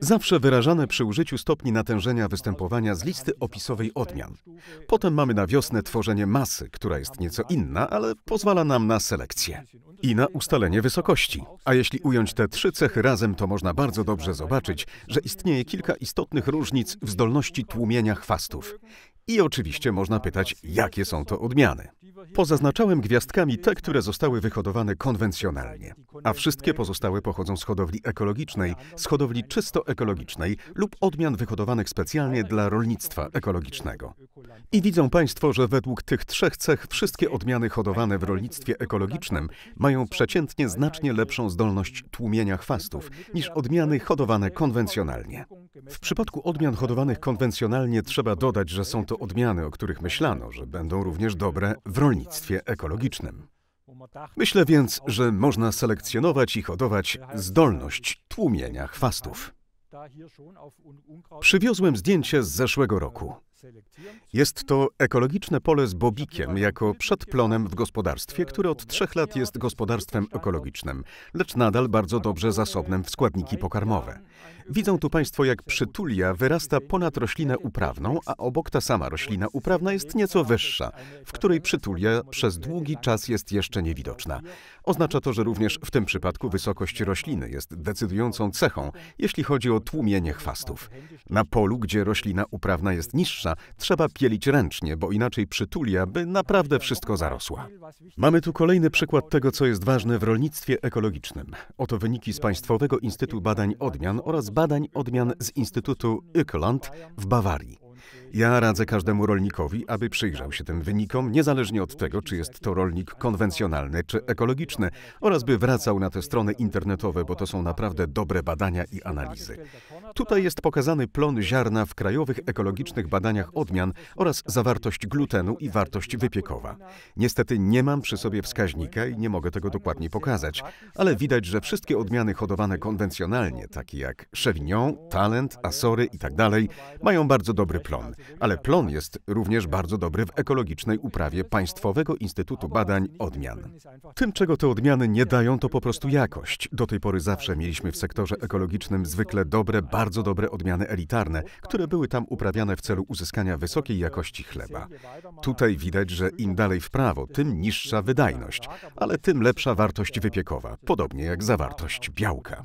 [SPEAKER 1] Zawsze wyrażane przy użyciu stopni natężenia występowania z listy opisowej odmian. Potem mamy na wiosnę tworzenie masy, która jest nieco inna, ale pozwala nam na selekcję i na ustalenie wysokości. A jeśli ująć te trzy cechy razem, to można bardzo dobrze zobaczyć, że istnieje kilka istotnych różnic w zdolności tłumienia chwastów. I oczywiście można pytać, jakie są to odmiany. Pozaznaczałem gwiazdkami te, które zostały wyhodowane konwencjonalnie, a wszystkie pozostałe pochodzą z hodowli ekologicznej, z hodowli czysto ekologicznej lub odmian wyhodowanych specjalnie dla rolnictwa ekologicznego. I widzą Państwo, że według tych trzech cech wszystkie odmiany hodowane w rolnictwie ekologicznym mają przeciętnie znacznie lepszą zdolność tłumienia chwastów niż odmiany hodowane konwencjonalnie. W przypadku odmian hodowanych konwencjonalnie trzeba dodać, że są to odmiany, o których myślano, że będą również dobre w rolnictwie rolnictwie ekologicznym. Myślę więc, że można selekcjonować i hodować zdolność tłumienia chwastów. Przywiozłem zdjęcie z zeszłego roku. Jest to ekologiczne pole z bobikiem jako przedplonem w gospodarstwie, które od trzech lat jest gospodarstwem ekologicznym, lecz nadal bardzo dobrze zasobnym w składniki pokarmowe. Widzą tu Państwo, jak przytulia wyrasta ponad roślinę uprawną, a obok ta sama roślina uprawna jest nieco wyższa, w której przytulia przez długi czas jest jeszcze niewidoczna. Oznacza to, że również w tym przypadku wysokość rośliny jest decydującą cechą, jeśli chodzi o tłumienie chwastów. Na polu, gdzie roślina uprawna jest niższa, trzeba pielić ręcznie, bo inaczej przytuli, aby naprawdę wszystko zarosła. Mamy tu kolejny przykład tego, co jest ważne w rolnictwie ekologicznym. Oto wyniki z Państwowego Instytutu Badań Odmian oraz badań odmian z Instytutu Ökoland w Bawarii. Ja radzę każdemu rolnikowi, aby przyjrzał się tym wynikom, niezależnie od tego, czy jest to rolnik konwencjonalny czy ekologiczny, oraz by wracał na te strony internetowe, bo to są naprawdę dobre badania i analizy. Tutaj jest pokazany plon ziarna w krajowych ekologicznych badaniach odmian oraz zawartość glutenu i wartość wypiekowa. Niestety nie mam przy sobie wskaźnika i nie mogę tego dokładnie pokazać, ale widać, że wszystkie odmiany hodowane konwencjonalnie, takie jak Chevignon, Talent, Asory itd., tak mają bardzo dobry plon ale plon jest również bardzo dobry w ekologicznej uprawie Państwowego Instytutu Badań Odmian. Tym, czego te odmiany nie dają, to po prostu jakość. Do tej pory zawsze mieliśmy w sektorze ekologicznym zwykle dobre, bardzo dobre odmiany elitarne, które były tam uprawiane w celu uzyskania wysokiej jakości chleba. Tutaj widać, że im dalej w prawo, tym niższa wydajność, ale tym lepsza wartość wypiekowa, podobnie jak zawartość białka.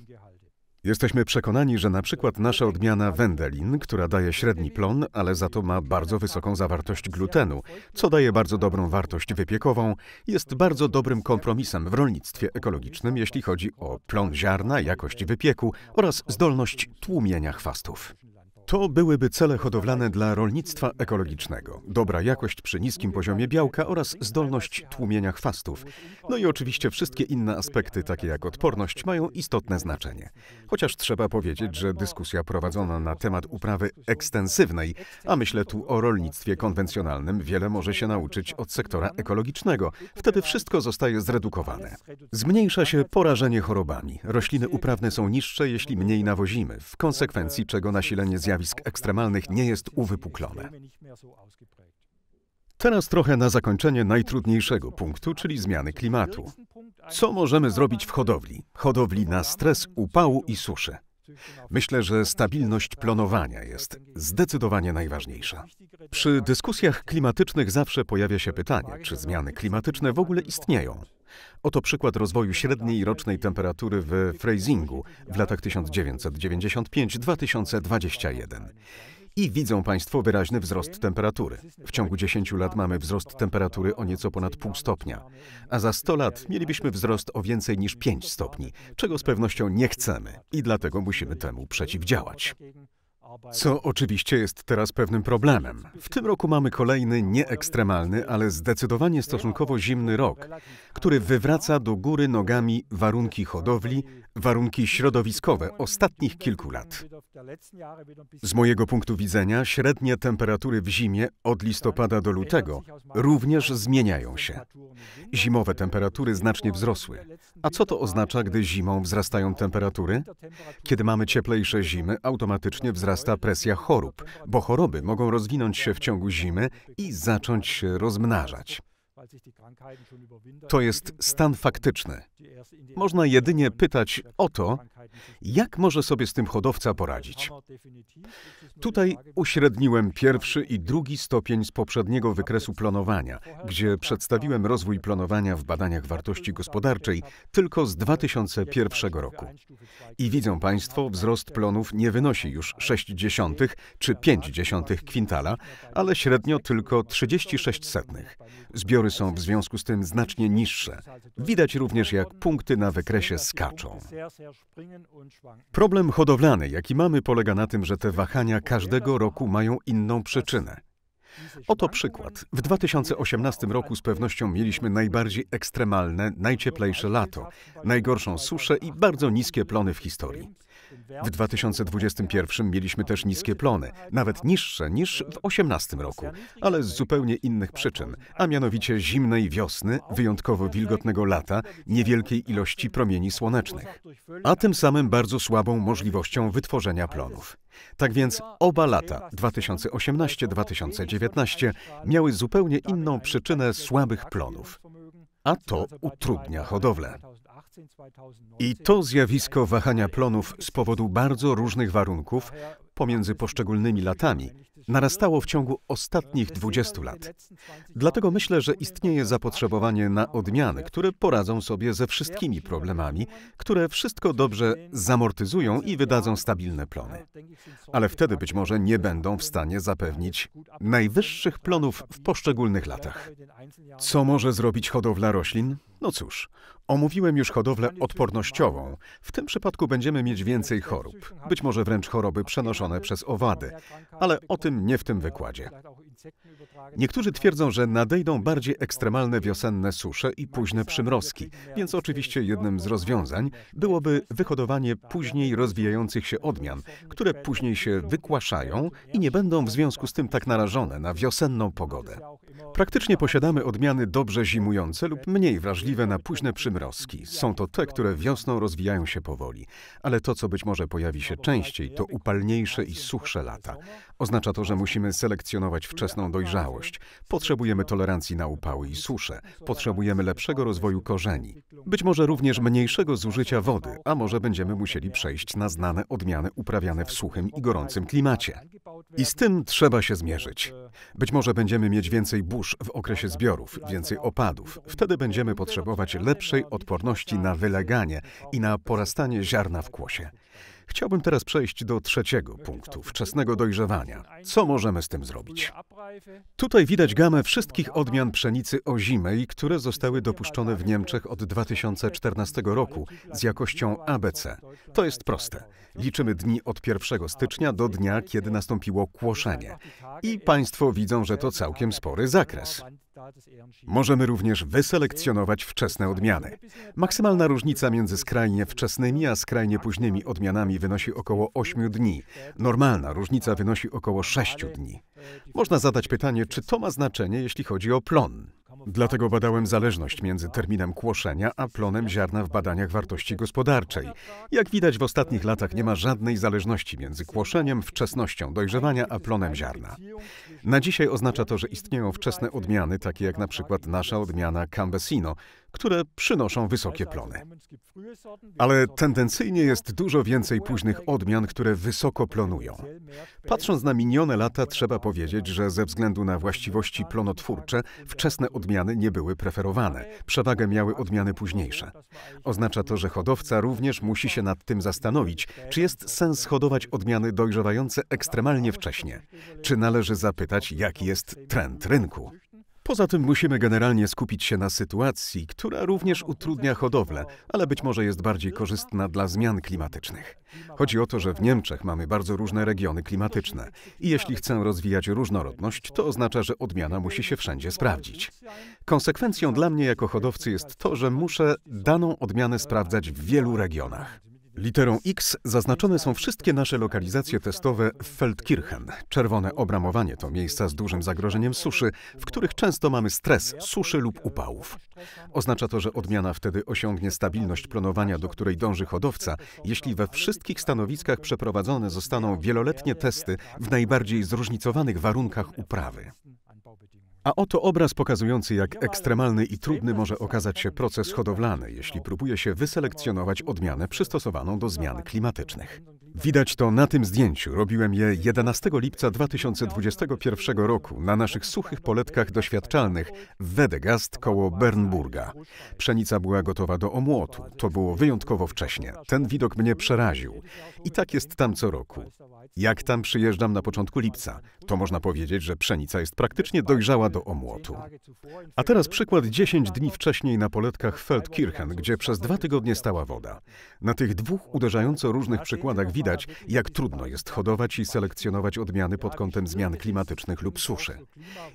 [SPEAKER 1] Jesteśmy przekonani, że na przykład nasza odmiana Wendelin, która daje średni plon, ale za to ma bardzo wysoką zawartość glutenu, co daje bardzo dobrą wartość wypiekową, jest bardzo dobrym kompromisem w rolnictwie ekologicznym, jeśli chodzi o plon ziarna, jakość wypieku oraz zdolność tłumienia chwastów. To byłyby cele hodowlane dla rolnictwa ekologicznego, dobra jakość przy niskim poziomie białka oraz zdolność tłumienia chwastów. No i oczywiście wszystkie inne aspekty, takie jak odporność, mają istotne znaczenie. Chociaż trzeba powiedzieć, że dyskusja prowadzona na temat uprawy ekstensywnej, a myślę tu o rolnictwie konwencjonalnym, wiele może się nauczyć od sektora ekologicznego. Wtedy wszystko zostaje zredukowane. Zmniejsza się porażenie chorobami. Rośliny uprawne są niższe, jeśli mniej nawozimy, w konsekwencji czego nasilenie zjawisk zjawisk ekstremalnych nie jest uwypuklone. Teraz trochę na zakończenie najtrudniejszego punktu, czyli zmiany klimatu. Co możemy zrobić w hodowli? Hodowli na stres, upału i suszy. Myślę, że stabilność planowania jest zdecydowanie najważniejsza. Przy dyskusjach klimatycznych zawsze pojawia się pytanie, czy zmiany klimatyczne w ogóle istnieją. Oto przykład rozwoju średniej rocznej temperatury w Freisingu w latach 1995-2021. I widzą Państwo wyraźny wzrost temperatury. W ciągu 10 lat mamy wzrost temperatury o nieco ponad pół stopnia, a za 100 lat mielibyśmy wzrost o więcej niż 5 stopni, czego z pewnością nie chcemy i dlatego musimy temu przeciwdziałać. Co oczywiście jest teraz pewnym problemem. W tym roku mamy kolejny nieekstremalny, ale zdecydowanie stosunkowo zimny rok, który wywraca do góry nogami warunki hodowli, warunki środowiskowe ostatnich kilku lat. Z mojego punktu widzenia średnie temperatury w zimie od listopada do lutego również zmieniają się. Zimowe temperatury znacznie wzrosły. A co to oznacza, gdy zimą wzrastają temperatury? Kiedy mamy cieplejsze zimy, automatycznie wzrasta presja chorób, bo choroby mogą rozwinąć się w ciągu zimy i zacząć się rozmnażać. To jest stan faktyczny. Można jedynie pytać o to, jak może sobie z tym hodowca poradzić. Tutaj uśredniłem pierwszy i drugi stopień z poprzedniego wykresu planowania, gdzie przedstawiłem rozwój planowania w badaniach wartości gospodarczej tylko z 2001 roku. I widzą Państwo, wzrost plonów nie wynosi już 0,6 czy 0,5 kwintala, ale średnio tylko 36 Zbiory są w związku z tym znacznie niższe. Widać również, jak punkty na wykresie skaczą. Problem hodowlany, jaki mamy, polega na tym, że te wahania każdego roku mają inną przyczynę. Oto przykład. W 2018 roku z pewnością mieliśmy najbardziej ekstremalne, najcieplejsze lato, najgorszą suszę i bardzo niskie plony w historii. W 2021 mieliśmy też niskie plony, nawet niższe niż w 2018 roku, ale z zupełnie innych przyczyn, a mianowicie zimnej wiosny, wyjątkowo wilgotnego lata, niewielkiej ilości promieni słonecznych, a tym samym bardzo słabą możliwością wytworzenia plonów. Tak więc oba lata, 2018-2019, miały zupełnie inną przyczynę słabych plonów, a to utrudnia hodowlę. I to zjawisko wahania plonów z powodu bardzo różnych warunków pomiędzy poszczególnymi latami narastało w ciągu ostatnich 20 lat. Dlatego myślę, że istnieje zapotrzebowanie na odmiany, które poradzą sobie ze wszystkimi problemami, które wszystko dobrze zamortyzują i wydadzą stabilne plony. Ale wtedy być może nie będą w stanie zapewnić najwyższych plonów w poszczególnych latach. Co może zrobić hodowla roślin? No cóż, omówiłem już hodowlę odpornościową. W tym przypadku będziemy mieć więcej chorób, być może wręcz choroby przenoszone przez owady, ale o tym nie w tym wykładzie. Niektórzy twierdzą, że nadejdą bardziej ekstremalne wiosenne susze i późne przymrozki, więc oczywiście jednym z rozwiązań byłoby wyhodowanie później rozwijających się odmian, które później się wykłaszają i nie będą w związku z tym tak narażone na wiosenną pogodę. Praktycznie posiadamy odmiany dobrze zimujące lub mniej wrażliwe na późne przymrozki. Są to te, które wiosną rozwijają się powoli. Ale to, co być może pojawi się częściej, to upalniejsze i suchsze lata. Oznacza to, że musimy selekcjonować wczesną dojrzałość. Potrzebujemy tolerancji na upały i susze. Potrzebujemy lepszego rozwoju korzeni. Być może również mniejszego zużycia wody, a może będziemy musieli przejść na znane odmiany uprawiane w suchym i gorącym klimacie. I z tym trzeba się zmierzyć. Być może będziemy mieć więcej burz w okresie zbiorów, więcej opadów. Wtedy będziemy potrzebować lepszej odporności na wyleganie i na porastanie ziarna w kłosie. Chciałbym teraz przejść do trzeciego punktu wczesnego dojrzewania. Co możemy z tym zrobić? Tutaj widać gamę wszystkich odmian pszenicy ozimej, które zostały dopuszczone w Niemczech od 2014 roku z jakością ABC. To jest proste. Liczymy dni od 1 stycznia do dnia, kiedy nastąpiło kłoszenie. I Państwo widzą, że to całkiem spory zakres. Możemy również wyselekcjonować wczesne odmiany. Maksymalna różnica między skrajnie wczesnymi a skrajnie późnymi odmianami wynosi około 8 dni. Normalna różnica wynosi około 6 dni. Można zadać pytanie, czy to ma znaczenie, jeśli chodzi o plon. Dlatego badałem zależność między terminem kłoszenia a plonem ziarna w badaniach wartości gospodarczej. Jak widać w ostatnich latach nie ma żadnej zależności między kłoszeniem, wczesnością dojrzewania a plonem ziarna. Na dzisiaj oznacza to, że istnieją wczesne odmiany, takie jak na przykład nasza odmiana Cambesino, które przynoszą wysokie plony. Ale tendencyjnie jest dużo więcej późnych odmian, które wysoko plonują. Patrząc na minione lata, trzeba powiedzieć, że ze względu na właściwości plonotwórcze, wczesne odmiany nie były preferowane. Przewagę miały odmiany późniejsze. Oznacza to, że hodowca również musi się nad tym zastanowić, czy jest sens hodować odmiany dojrzewające ekstremalnie wcześnie. Czy należy zapytać, jaki jest trend rynku? Poza tym musimy generalnie skupić się na sytuacji, która również utrudnia hodowlę, ale być może jest bardziej korzystna dla zmian klimatycznych. Chodzi o to, że w Niemczech mamy bardzo różne regiony klimatyczne i jeśli chcę rozwijać różnorodność, to oznacza, że odmiana musi się wszędzie sprawdzić. Konsekwencją dla mnie jako hodowcy jest to, że muszę daną odmianę sprawdzać w wielu regionach. Literą X zaznaczone są wszystkie nasze lokalizacje testowe w Feldkirchen. Czerwone obramowanie to miejsca z dużym zagrożeniem suszy, w których często mamy stres suszy lub upałów. Oznacza to, że odmiana wtedy osiągnie stabilność planowania, do której dąży hodowca, jeśli we wszystkich stanowiskach przeprowadzone zostaną wieloletnie testy w najbardziej zróżnicowanych warunkach uprawy. A oto obraz pokazujący, jak ekstremalny i trudny może okazać się proces hodowlany, jeśli próbuje się wyselekcjonować odmianę przystosowaną do zmian klimatycznych. Widać to na tym zdjęciu. Robiłem je 11 lipca 2021 roku na naszych suchych poletkach doświadczalnych w Wedegast koło Bernburga. Pszenica była gotowa do omłotu. To było wyjątkowo wcześnie. Ten widok mnie przeraził. I tak jest tam co roku. Jak tam przyjeżdżam na początku lipca, to można powiedzieć, że pszenica jest praktycznie dojrzała do omłotu. A teraz przykład 10 dni wcześniej na poletkach Feldkirchen, gdzie przez dwa tygodnie stała woda. Na tych dwóch uderzająco różnych przykładach widać, widać, jak trudno jest hodować i selekcjonować odmiany pod kątem zmian klimatycznych lub suszy.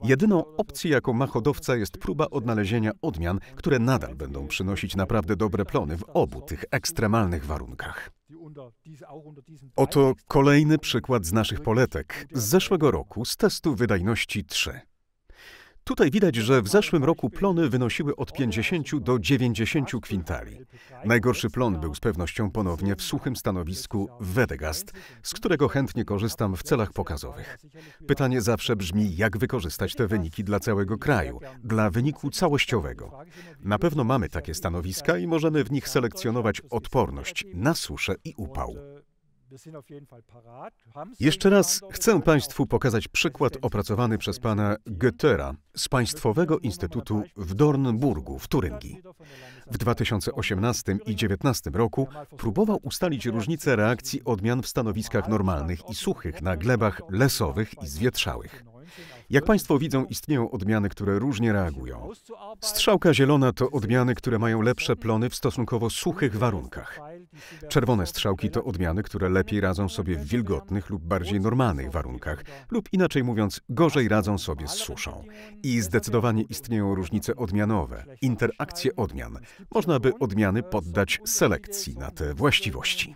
[SPEAKER 1] Jedyną opcją, jaką ma hodowca, jest próba odnalezienia odmian, które nadal będą przynosić naprawdę dobre plony w obu tych ekstremalnych warunkach. Oto kolejny przykład z naszych poletek z zeszłego roku z testu wydajności 3. Tutaj widać, że w zeszłym roku plony wynosiły od 50 do 90 kwintali. Najgorszy plon był z pewnością ponownie w suchym stanowisku Wedegast, z którego chętnie korzystam w celach pokazowych. Pytanie zawsze brzmi, jak wykorzystać te wyniki dla całego kraju, dla wyniku całościowego. Na pewno mamy takie stanowiska i możemy w nich selekcjonować odporność na suszę i upał. Jeszcze raz chcę Państwu pokazać przykład opracowany przez pana Goethera z Państwowego Instytutu w Dornburgu w Turyngii. W 2018 i 2019 roku próbował ustalić różnice reakcji odmian w stanowiskach normalnych i suchych na glebach lesowych i zwietrzałych. Jak Państwo widzą, istnieją odmiany, które różnie reagują. Strzałka zielona to odmiany, które mają lepsze plony w stosunkowo suchych warunkach. Czerwone strzałki to odmiany, które lepiej radzą sobie w wilgotnych lub bardziej normalnych warunkach, lub inaczej mówiąc, gorzej radzą sobie z suszą. I zdecydowanie istnieją różnice odmianowe, interakcje odmian. Można by odmiany poddać selekcji na te właściwości.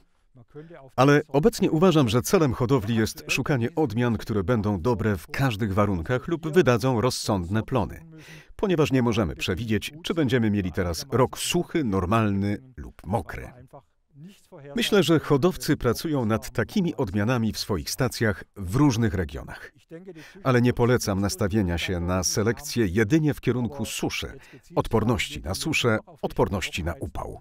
[SPEAKER 1] Ale obecnie uważam, że celem hodowli jest szukanie odmian, które będą dobre w każdych warunkach lub wydadzą rozsądne plony, ponieważ nie możemy przewidzieć, czy będziemy mieli teraz rok suchy, normalny lub mokry. nicht Myślę, że hodowcy pracują nad takimi odmianami w swoich stacjach w różnych regionach. Ale nie polecam nastawienia się na selekcję jedynie w kierunku suszy, odporności na suszę, odporności na upał.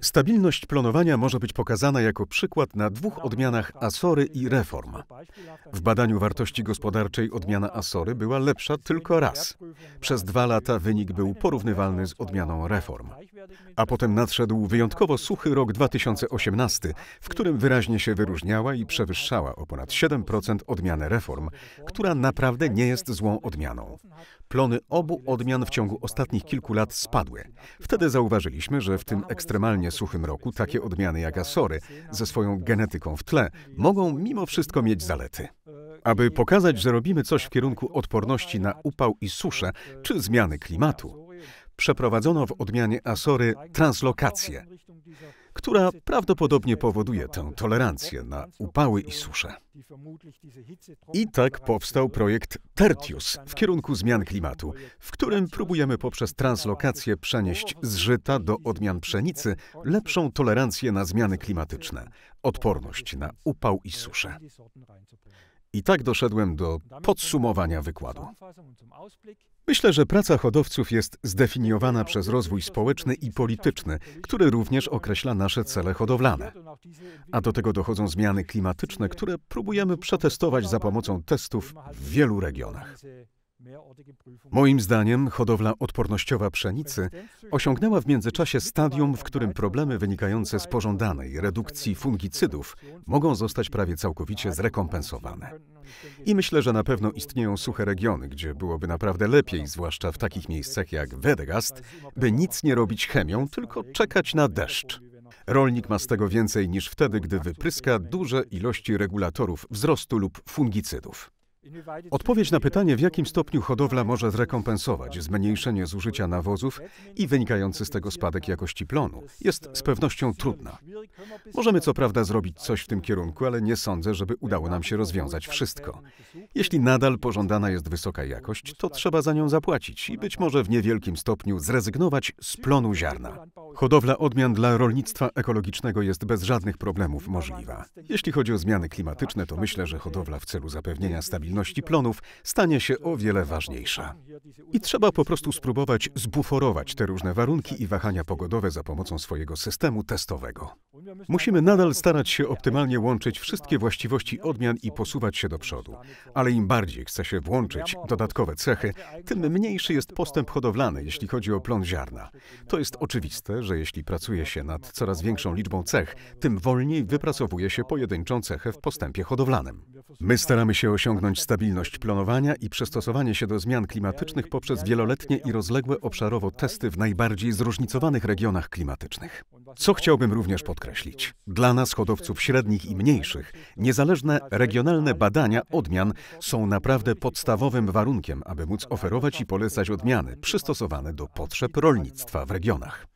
[SPEAKER 1] Stabilność plonowania może być pokazana jako przykład na dwóch odmianach tak, Asory i Reform. W badaniu wartości gospodarczej odmiana Asory była znaczy, lepsza tylko raz. Przez dwa lata wynik był porównywalny z znaczy, odmianą Reform. A potem nadszedł wyjątkowo suchy rok 2000. 2018, w którym wyraźnie się wyróżniała i przewyższała o ponad 7% odmianę reform, która naprawdę nie jest złą odmianą. Plony obu odmian w ciągu ostatnich kilku lat spadły. Wtedy zauważyliśmy, że w tym ekstremalnie suchym roku takie odmiany jak Asory ze swoją genetyką w tle mogą mimo wszystko mieć zalety. Aby pokazać, że robimy coś w kierunku odporności na upał i suszę czy zmiany klimatu, przeprowadzono w odmianie Asory translokację która prawdopodobnie powoduje tę tolerancję na upały i susze. I tak powstał projekt Tertius w kierunku zmian klimatu, w którym próbujemy poprzez translokację przenieść z żyta do odmian pszenicy lepszą tolerancję na zmiany klimatyczne, odporność na upał i suszę. I tak doszedłem do podsumowania wykładu. Myślę, że praca hodowców jest zdefiniowana przez rozwój społeczny i polityczny, który również określa nasze äh, cele hodowlane. A do tego dochodzą zmiany klimatyczne, które próbujemy przetestować za pomocą testów w wielu regionach. Moim zdaniem hodowla odpornościowa pszenicy osiągnęła w międzyczasie stadium, w którym problemy wynikające z pożądanej redukcji fungicydów mogą zostać prawie całkowicie zrekompensowane. I myślę, że na pewno istnieją suche regiony, gdzie byłoby naprawdę lepiej, zwłaszcza w takich miejscach jak Wedegast, by nic nie robić chemią, tylko czekać na deszcz. Rolnik ma z tego więcej niż wtedy, gdy wypryska duże ilości regulatorów wzrostu lub fungicydów. Odpowiedź na pytanie, w jakim stopniu hodowla może zrekompensować zmniejszenie zużycia nawozów i wynikający z tego spadek jakości plonu, jest z pewnością trudna. Możemy co prawda zrobić coś w tym kierunku, ale nie sądzę, żeby udało nam się rozwiązać wszystko. Jeśli nadal pożądana jest wysoka jakość, to trzeba za nią zapłacić i być może w niewielkim stopniu zrezygnować z plonu ziarna. Hodowla odmian dla rolnictwa ekologicznego jest bez żadnych problemów możliwa. Jeśli chodzi o zmiany klimatyczne, to myślę, że hodowla w celu zapewnienia stabilności efektywności plonów stanie się o wiele ważniejsza. I trzeba po prostu spróbować zbuforować te różne warunki i wahania pogodowe za pomocą swojego systemu testowego. Musimy nadal starać się optymalnie łączyć wszystkie właściwości odmian i posuwać się do przodu. Ale im bardziej chce się włączyć dodatkowe cechy, tym mniejszy jest postęp hodowlany, jeśli chodzi o plon ziarna. To jest oczywiste, że jeśli pracuje się nad coraz większą liczbą cech, tym wolniej wypracowuje się pojedynczą cechę w postępie hodowlanym. My staramy się osiągnąć stabilność planowania i przystosowanie się do zmian klimatycznych poprzez wieloletnie i rozległe obszarowo testy w najbardziej zróżnicowanych regionach klimatycznych. Co chciałbym również podkreślić? Dla nas, hodowców średnich i mniejszych, niezależne regionalne badania odmian są naprawdę podstawowym warunkiem, aby móc oferować i polecać odmiany przystosowane do potrzeb rolnictwa w regionach.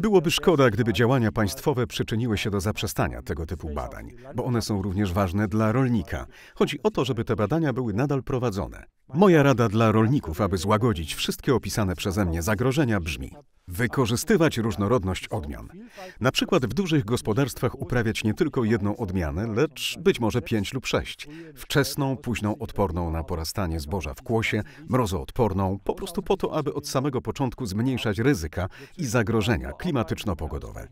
[SPEAKER 1] Byłoby szkoda, gdyby działania państwowe przyczyniły się do zaprzestania tego typu badań, bo one są również ważne dla rolnika. Chodzi o to, żeby te badania były nadal prowadzone. Moja rada dla rolników, aby złagodzić wszystkie opisane przeze mnie zagrożenia brzmi: wykorzystywać różnorodność odmian. Na przykład w dużych gospodarstwach uprawiać nie tylko jedną odmianę, lecz być może pięć lub sześć. Wczesną, późną, odporną na porastanie zboża w kłosie, mrozoodporną, po prostu po to, aby od samego początku zmniejszać ryzyka i zagrożenia klimatyczno-pogodowe.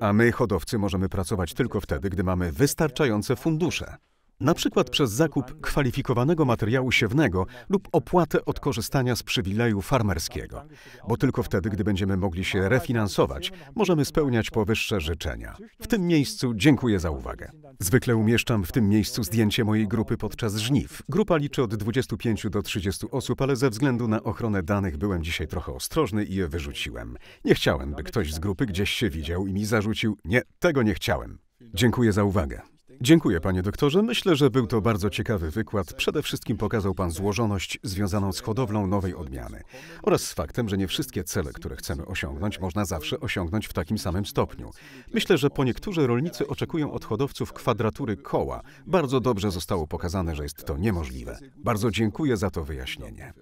[SPEAKER 1] A my, hodowcy, możemy pracować tylko wtedy, gdy mamy wystarczające fundusze na przykład przez zakup kwalifikowanego materiału siewnego lub opłatę od korzystania z przywileju farmerskiego, bo tylko wtedy, gdy będziemy mogli się refinansować, możemy spełniać powyższe życzenia. W tym miejscu dziękuję za uwagę. Zwykle umieszczam w tym miejscu zdjęcie mojej grupy podczas żniw. Grupa liczy od 25 do 30 osób, ale ze względu na ochronę danych byłem dzisiaj trochę ostrożny i je wyrzuciłem. Nie chciałem, by ktoś z grupy gdzieś się widział i mi zarzucił: Nie, tego nie chciałem. Dziękuję za uwagę. Dziękuję, panie doktorze. Myślę, że był to bardzo ciekawy wykład. Przede wszystkim pokazał pan złożoność związaną z hodowlą nowej odmiany oraz z faktem, że nie wszystkie cele, które chcemy osiągnąć, można zawsze osiągnąć w takim samym stopniu. Myślę, że po niektórzy rolnicy oczekują od hodowców kwadratury koła. Bardzo dobrze zostało pokazane, że jest to niemożliwe. Bardzo dziękuję za to wyjaśnienie.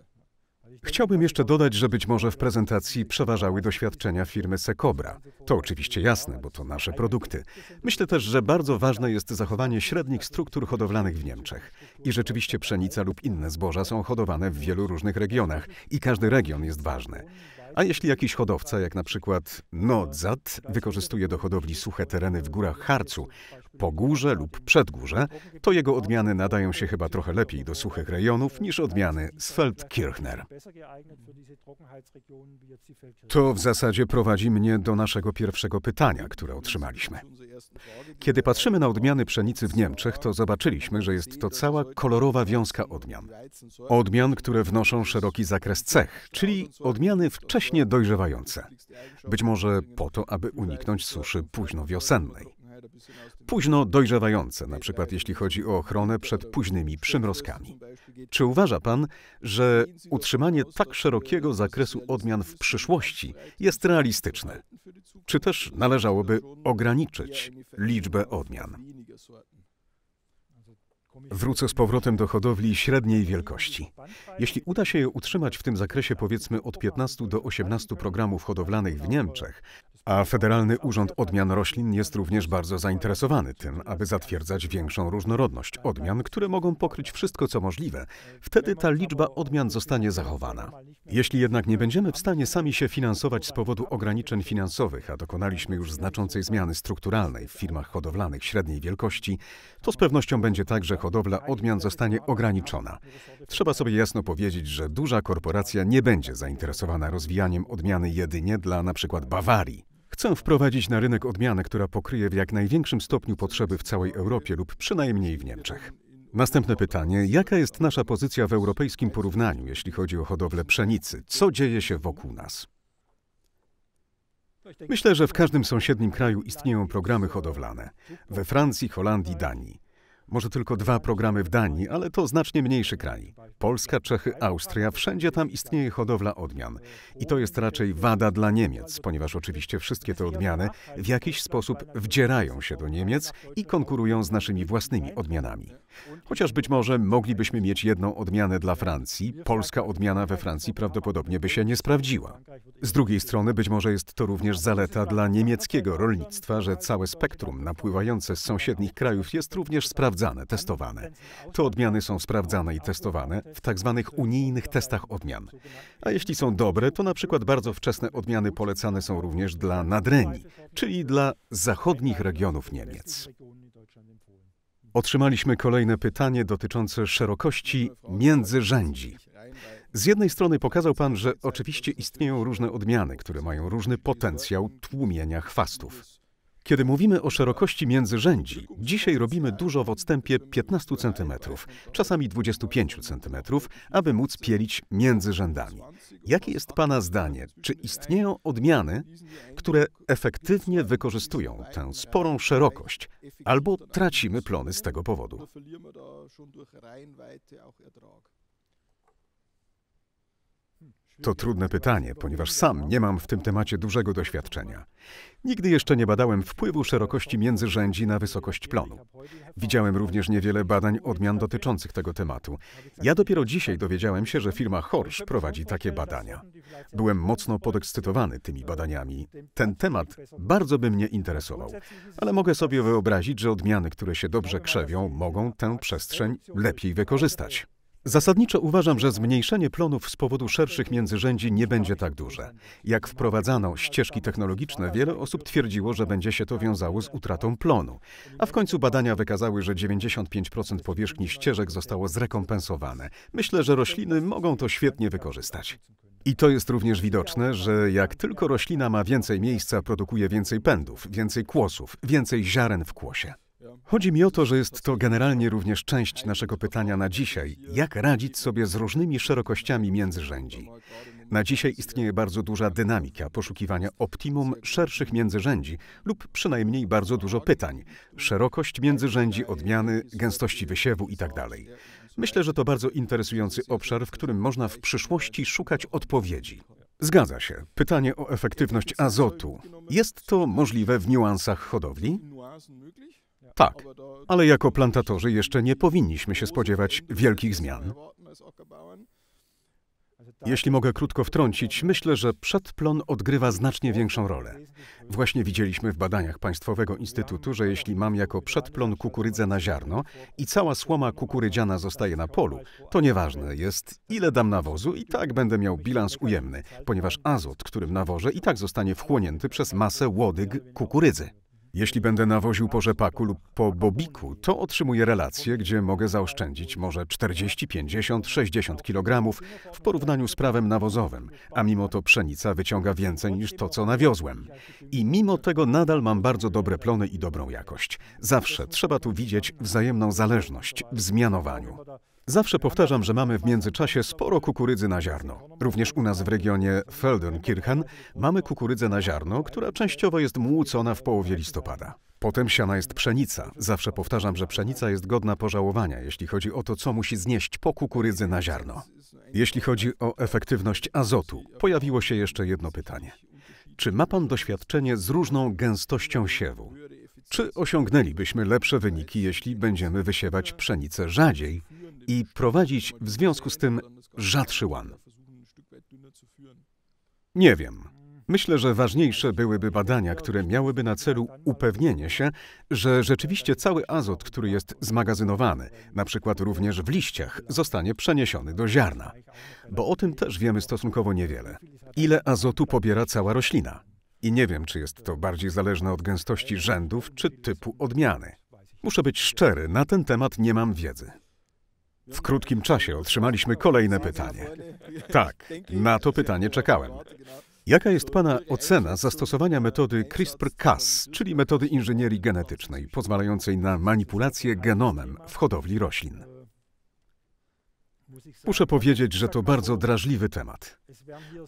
[SPEAKER 1] Chciałbym jeszcze dodać, że być może w prezentacji przeważały doświadczenia firmy Secobra. To oczywiście jasne, bo to nasze produkty. Myślę też, że bardzo ważne jest zachowanie średnich struktur hodowlanych w Niemczech. I rzeczywiście pszenica lub inne zboża są hodowane w wielu różnych regionach i każdy region jest ważny. A jeśli jakiś hodowca, jak na przykład Nodzat, wykorzystuje do hodowli suche tereny w górach Harcu, po górze lub przed górze, to jego odmiany nadają się chyba trochę lepiej do suchych rejonów niż odmiany z Feldkirchner. To w zasadzie prowadzi mnie do naszego pierwszego pytania, które otrzymaliśmy. Kiedy patrzymy na odmiany pszenicy w Niemczech, to zobaczyliśmy, że jest to cała kolorowa wiązka odmian. Odmian, które wnoszą szeroki zakres cech, czyli odmiany wcześniej wcześnie dojrzewające. Być może po to, aby uniknąć suszy późno wiosennej. Późno dojrzewające, na przykład jeśli chodzi o ochronę przed późnymi przymrozkami. Czy uważa Pan, że utrzymanie tak szerokiego zakresu odmian w przyszłości jest realistyczne? Czy też należałoby ograniczyć liczbę odmian? Wrócę z powrotem do hodowli średniej wielkości. Jeśli uda się je utrzymać w tym zakresie powiedzmy od 15 do 18 programów hodowlanych w Niemczech, a Federalny Urząd Odmian Roślin jest również bardzo zainteresowany tym, aby zatwierdzać większą różnorodność odmian, które mogą pokryć wszystko co możliwe, wtedy ta liczba odmian zostanie zachowana. Jeśli jednak nie będziemy w stanie sami się finansować z powodu ograniczeń finansowych, a dokonaliśmy już znaczącej zmiany strukturalnej w firmach hodowlanych średniej wielkości, to z pewnością będzie tak, że hodowla odmian zostanie ograniczona. Trzeba sobie jasno powiedzieć, że duża korporacja nie będzie zainteresowana rozwijaniem odmiany jedynie dla np. Bawarii. Chcę wprowadzić na rynek odmianę, która pokryje w jak największym stopniu potrzeby w całej Europie lub przynajmniej w Niemczech. Następne pytanie. Jaka jest nasza pozycja w europejskim porównaniu, jeśli chodzi o hodowlę pszenicy? Co dzieje się wokół nas? Myślę, że w każdym sąsiednim kraju istnieją programy hodowlane. We Francji, Holandii, Danii. Może tylko dwa programy w Danii, ale to znacznie mniejszy kraj. Polska, Czechy, Austria, wszędzie tam istnieje hodowla odmian. I to jest raczej wada dla Niemiec, ponieważ oczywiście wszystkie te odmiany w jakiś sposób wdzierają się do Niemiec i konkurują z naszymi własnymi odmianami. Chociaż być może moglibyśmy mieć jedną odmianę dla Francji, polska odmiana we Francji prawdopodobnie by się nie sprawdziła. Z drugiej strony być może jest to również zaleta dla niemieckiego rolnictwa, że całe spektrum napływające z sąsiednich krajów jest również sprawdzane, testowane. Te odmiany są sprawdzane i testowane w tzw. Tak unijnych testach odmian. A jeśli są dobre, to na przykład bardzo wczesne odmiany polecane są również dla Nadrenii, czyli dla zachodnich regionów Niemiec. Otrzymaliśmy kolejne pytanie dotyczące szerokości międzyrzędzi. Z jednej strony pokazał Pan, że oczywiście istnieją różne odmiany, które mają różny potencjał tłumienia chwastów. Kiedy mówimy o szerokości międzyrzędzi, dzisiaj robimy dużo w odstępie 15 cm, czasami 25 cm, aby móc pielić między rzędami. Jakie jest Pana zdanie? Czy istnieją odmiany, które efektywnie wykorzystują tę sporą szerokość, albo tracimy plony z tego powodu? To trudne pytanie, ponieważ sam nie mam w tym temacie dużego doświadczenia. Nigdy jeszcze nie badałem wpływu szerokości międzyrzędzi na wysokość plonu. Widziałem również niewiele badań odmian dotyczących tego tematu. Ja dopiero dzisiaj dowiedziałem się, że firma Horsch prowadzi takie badania. Byłem mocno podekscytowany tymi badaniami. Ten temat bardzo by mnie interesował, ale mogę sobie wyobrazić, że odmiany, które się dobrze krzewią, mogą tę przestrzeń lepiej wykorzystać. Zasadniczo uważam, że zmniejszenie plonów z powodu szerszych międzyrzędzi nie będzie tak duże. Jak wprowadzano ścieżki technologiczne, wiele osób twierdziło, że będzie się to wiązało z utratą plonu. A w końcu badania wykazały, że 95% powierzchni ścieżek zostało zrekompensowane. Myślę, że rośliny mogą to świetnie wykorzystać. I to jest również widoczne, że jak tylko roślina ma więcej miejsca, produkuje więcej pędów, więcej kłosów, więcej ziaren w kłosie. Chodzi mi o to, że jest to generalnie również część naszego pytania na dzisiaj, jak radzić sobie z różnymi szerokościami międzyrzędzi. Na dzisiaj istnieje bardzo duża dynamika poszukiwania optimum szerszych międzyrzędzi lub przynajmniej bardzo dużo pytań. Szerokość międzyrzędzi, odmiany, gęstości wysiewu itd. Tak Myślę, że to bardzo interesujący obszar, w którym można w przyszłości szukać odpowiedzi. Zgadza się. Pytanie o efektywność azotu. Jest to możliwe w niuansach hodowli? Tak, ale jako plantatorzy jeszcze nie powinniśmy się spodziewać wielkich zmian. Jeśli mogę krótko wtrącić, myślę, że przedplon odgrywa znacznie większą rolę. Właśnie widzieliśmy w badaniach Państwowego Instytutu, że jeśli mam jako przedplon kukurydzę na ziarno i cała słoma kukurydziana zostaje na polu, to nieważne jest, ile dam nawozu i tak będę miał bilans ujemny, ponieważ azot, którym nawożę, i tak zostanie wchłonięty przez masę łodyg kukurydzy. Jeśli będę nawoził po rzepaku lub po bobiku, to otrzymuję relacje, gdzie mogę zaoszczędzić może 40, 50, 60 kg w porównaniu z prawem nawozowym, a mimo to pszenica wyciąga więcej niż to, co nawiozłem. I mimo tego nadal mam bardzo dobre plony i dobrą jakość. Zawsze trzeba tu widzieć wzajemną zależność w zmianowaniu. Zawsze powtarzam, że mamy w międzyczasie sporo kukurydzy na ziarno. Również u nas w regionie Feldenkirchen mamy kukurydzę na ziarno, która częściowo jest młócona w połowie listopada. Potem siana jest pszenica. Zawsze powtarzam, że pszenica jest godna pożałowania, jeśli chodzi o to, co musi znieść po kukurydzy na ziarno. Jeśli chodzi o efektywność azotu, pojawiło się jeszcze jedno pytanie. Czy ma Pan doświadczenie z różną gęstością siewu? Czy osiągnęlibyśmy lepsze wyniki, jeśli będziemy wysiewać pszenicę rzadziej i prowadzić w związku z tym rzadszy łan? Nie wiem. Myślę, że ważniejsze byłyby badania, które miałyby na celu upewnienie się, że rzeczywiście cały azot, który jest zmagazynowany, na przykład również w liściach, zostanie przeniesiony do ziarna. Bo o tym też wiemy stosunkowo niewiele. Ile azotu pobiera cała roślina? I nie wiem, czy jest to bardziej zależne od gęstości rzędów czy typu odmiany. Muszę być szczery, na ten temat nie mam wiedzy. W krótkim czasie otrzymaliśmy kolejne pytanie. Tak, na to pytanie czekałem. Jaka jest Pana ocena zastosowania metody CRISPR-Cas, czyli metody inżynierii genetycznej, pozwalającej na manipulację genomem w hodowli roślin? Muszę powiedzieć, że to bardzo drażliwy temat.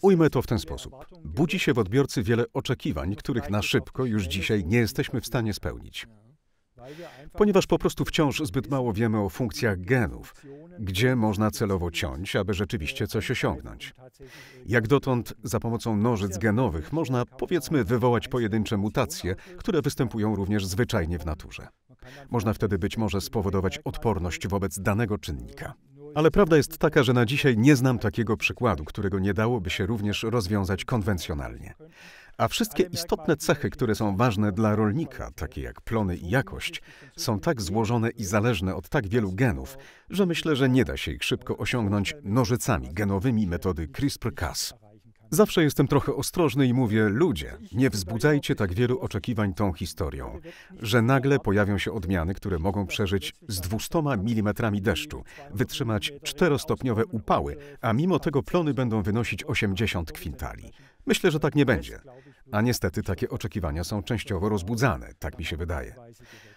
[SPEAKER 1] Ujmę to w ten sposób. Budzi się w odbiorcy wiele oczekiwań, których na szybko już dzisiaj nie jesteśmy w stanie spełnić ponieważ po prostu wciąż zbyt mało wiemy o funkcjach genów, gdzie można celowo ciąć, aby rzeczywiście coś osiągnąć. Jak dotąd za pomocą nożyc genowych można, powiedzmy, wywołać pojedyncze mutacje, które występują również zwyczajnie w naturze. Można wtedy być może spowodować odporność wobec danego czynnika. Ale prawda jest taka, że na dzisiaj nie znam takiego przykładu, którego nie dałoby się również rozwiązać konwencjonalnie a wszystkie istotne cechy, które są ważne dla rolnika, takie jak plony i jakość, są tak złożone i zależne od tak wielu genów, że myślę, że nie da się ich szybko osiągnąć nożycami genowymi metody CRISPR-Cas. Zawsze jestem trochę ostrożny i mówię, ludzie, nie wzbudzajcie tak wielu oczekiwań tą historią, że nagle pojawią się odmiany, które mogą przeżyć z 200 mm deszczu, wytrzymać czterostopniowe upały, a mimo tego plony będą wynosić 80 kwintali. Myślę, że tak nie będzie. A niestety takie oczekiwania są częściowo rozbudzane, tak mi się wydaje.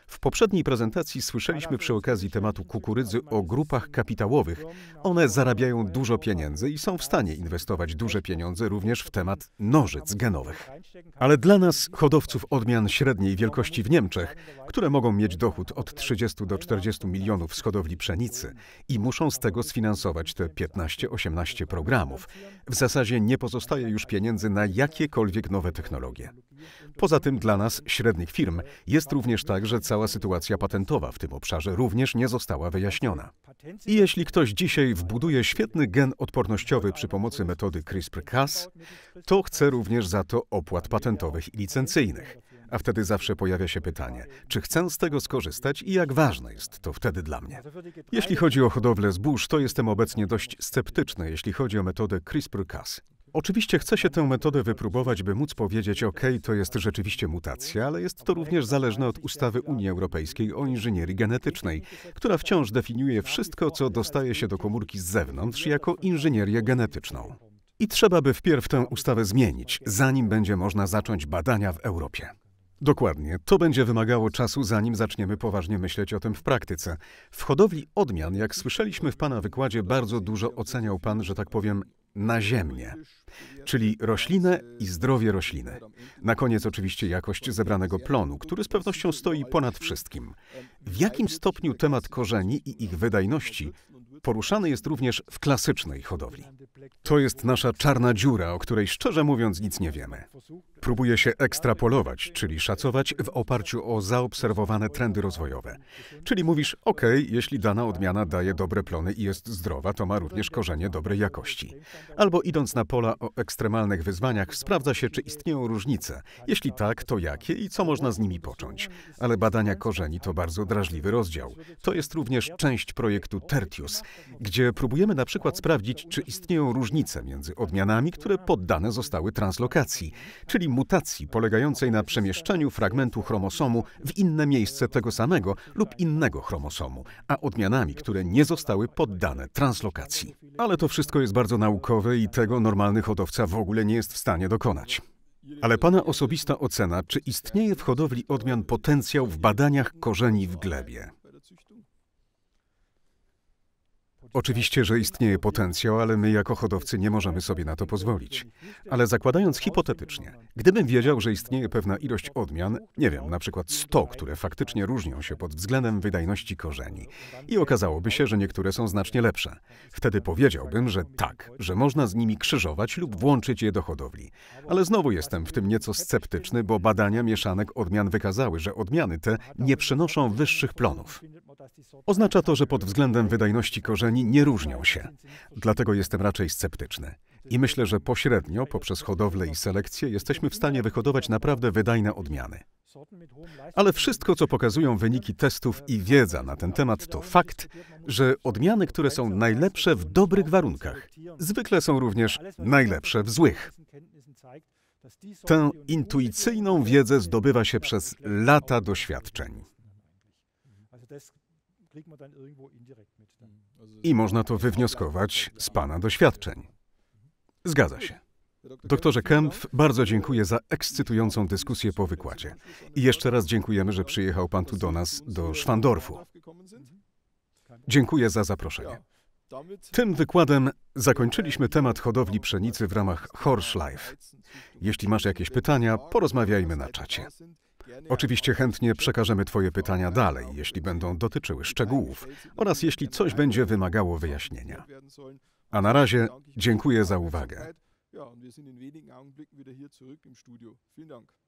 [SPEAKER 1] W poprzedniej prezentacji słyszeliśmy przy okazji tematu kukurydzy o grupach kapitałowych. One zarabiają dużo pieniędzy i są w stanie inwestować duże pieniądze również w temat nożyc genowych. Ale dla nas, hodowców odmian średniej wielkości w Niemczech, które mogą mieć dochód od 30 do 40 milionów z hodowli pszenicy i muszą z tego sfinansować te 15-18 programów, w zasadzie nie pozostaje już pieniędzy na jakiekolwiek nowe technologie. Poza tym dla nas, średnich firm, jest również tak, że cała sytuacja patentowa w tym obszarze również nie została wyjaśniona. I jeśli ktoś dzisiaj wbuduje świetny gen odpornościowy przy pomocy metody CRISPR-Cas, to chce również za to opłat patentowych i licencyjnych. A wtedy zawsze pojawia się pytanie, czy chcę z tego skorzystać i jak ważne jest to wtedy dla mnie. Jeśli chodzi o hodowlę zbóż, to jestem obecnie dość sceptyczny, jeśli chodzi o metodę CRISPR-Cas. Oczywiście chce się tę metodę wypróbować, by móc powiedzieć, ok, to jest rzeczywiście mutacja, ale jest to również zależne od ustawy Unii Europejskiej o inżynierii genetycznej, która wciąż definiuje wszystko, co dostaje się do komórki z zewnątrz jako inżynierię genetyczną. I trzeba by wpierw tę ustawę zmienić, zanim będzie można zacząć badania w Europie. Dokładnie. To będzie wymagało czasu, zanim zaczniemy poważnie myśleć o tym w praktyce. W hodowli odmian, jak słyszeliśmy w Pana wykładzie, bardzo dużo oceniał Pan, że tak powiem, na ziemię, czyli roślinę i zdrowie rośliny. Na koniec oczywiście jakość zebranego plonu, który z pewnością stoi ponad wszystkim. W jakim stopniu temat korzeni i ich wydajności poruszany jest również w klasycznej hodowli? To jest nasza czarna dziura, o której szczerze mówiąc nic nie wiemy. Próbuje się ekstrapolować, czyli szacować w oparciu o zaobserwowane trendy rozwojowe. Czyli mówisz, ok, jeśli dana odmiana daje dobre plony i jest zdrowa, to ma również korzenie dobrej jakości. Albo idąc na pola o ekstremalnych wyzwaniach, sprawdza się, czy istnieją różnice. Jeśli tak, to jakie i co można z nimi począć. Ale badania korzeni to bardzo drażliwy rozdział. To jest również część projektu Tertius, gdzie próbujemy na przykład sprawdzić, czy istnieją różnice między odmianami, które poddane zostały translokacji, czyli mutacji polegającej na przemieszczeniu fragmentu chromosomu w inne miejsce tego samego lub innego chromosomu, a odmianami, które nie zostały poddane translokacji. Ale to wszystko jest bardzo naukowe i tego normalny hodowca w ogóle nie jest w stanie dokonać. Ale Pana osobista ocena, czy istnieje w hodowli odmian potencjał w badaniach korzeni w glebie? Oczywiście, że istnieje potencjał, ale my jako hodowcy nie możemy sobie na to pozwolić. Ale zakładając hipotetycznie, gdybym wiedział, że istnieje pewna ilość odmian, nie wiem, na przykład 100, które faktycznie różnią się pod względem wydajności korzeni i okazałoby się, że niektóre są znacznie lepsze, wtedy powiedziałbym, że tak, że można z nimi krzyżować lub włączyć je do hodowli. Ale znowu jestem w tym nieco sceptyczny, bo badania mieszanek odmian wykazały, że odmiany te nie przynoszą wyższych plonów. Oznacza to, że pod względem wydajności korzeni nie różnią się. Dlatego jestem raczej sceptyczny. I myślę, że pośrednio, poprzez hodowlę i selekcję, jesteśmy w stanie wyhodować naprawdę wydajne odmiany. Ale wszystko, co pokazują wyniki testów i wiedza na ten temat, to fakt, że odmiany, które są najlepsze w dobrych warunkach, zwykle są również najlepsze w złych. Tę intuicyjną wiedzę zdobywa się przez lata doświadczeń. Mm. I można to wywnioskować z Pana doświadczeń. Zgadza się. Doktorze Kempf, bardzo dziękuję za ekscytującą dyskusję po wykładzie. I jeszcze raz dziękujemy, że przyjechał Pan tu do nas, do Szwandorfu. Dziękuję za zaproszenie. Tym wykładem zakończyliśmy temat hodowli pszenicy w ramach Horse Life. Jeśli masz jakieś pytania, porozmawiajmy na czacie. Oczywiście chętnie przekażemy Twoje pytania dalej, jeśli będą dotyczyły szczegółów oraz jeśli coś będzie wymagało wyjaśnienia. A na razie dziękuję za uwagę. Ja, und wir sind in wenigen Augenblicken wieder hier zurück im Studio. Vielen Dank.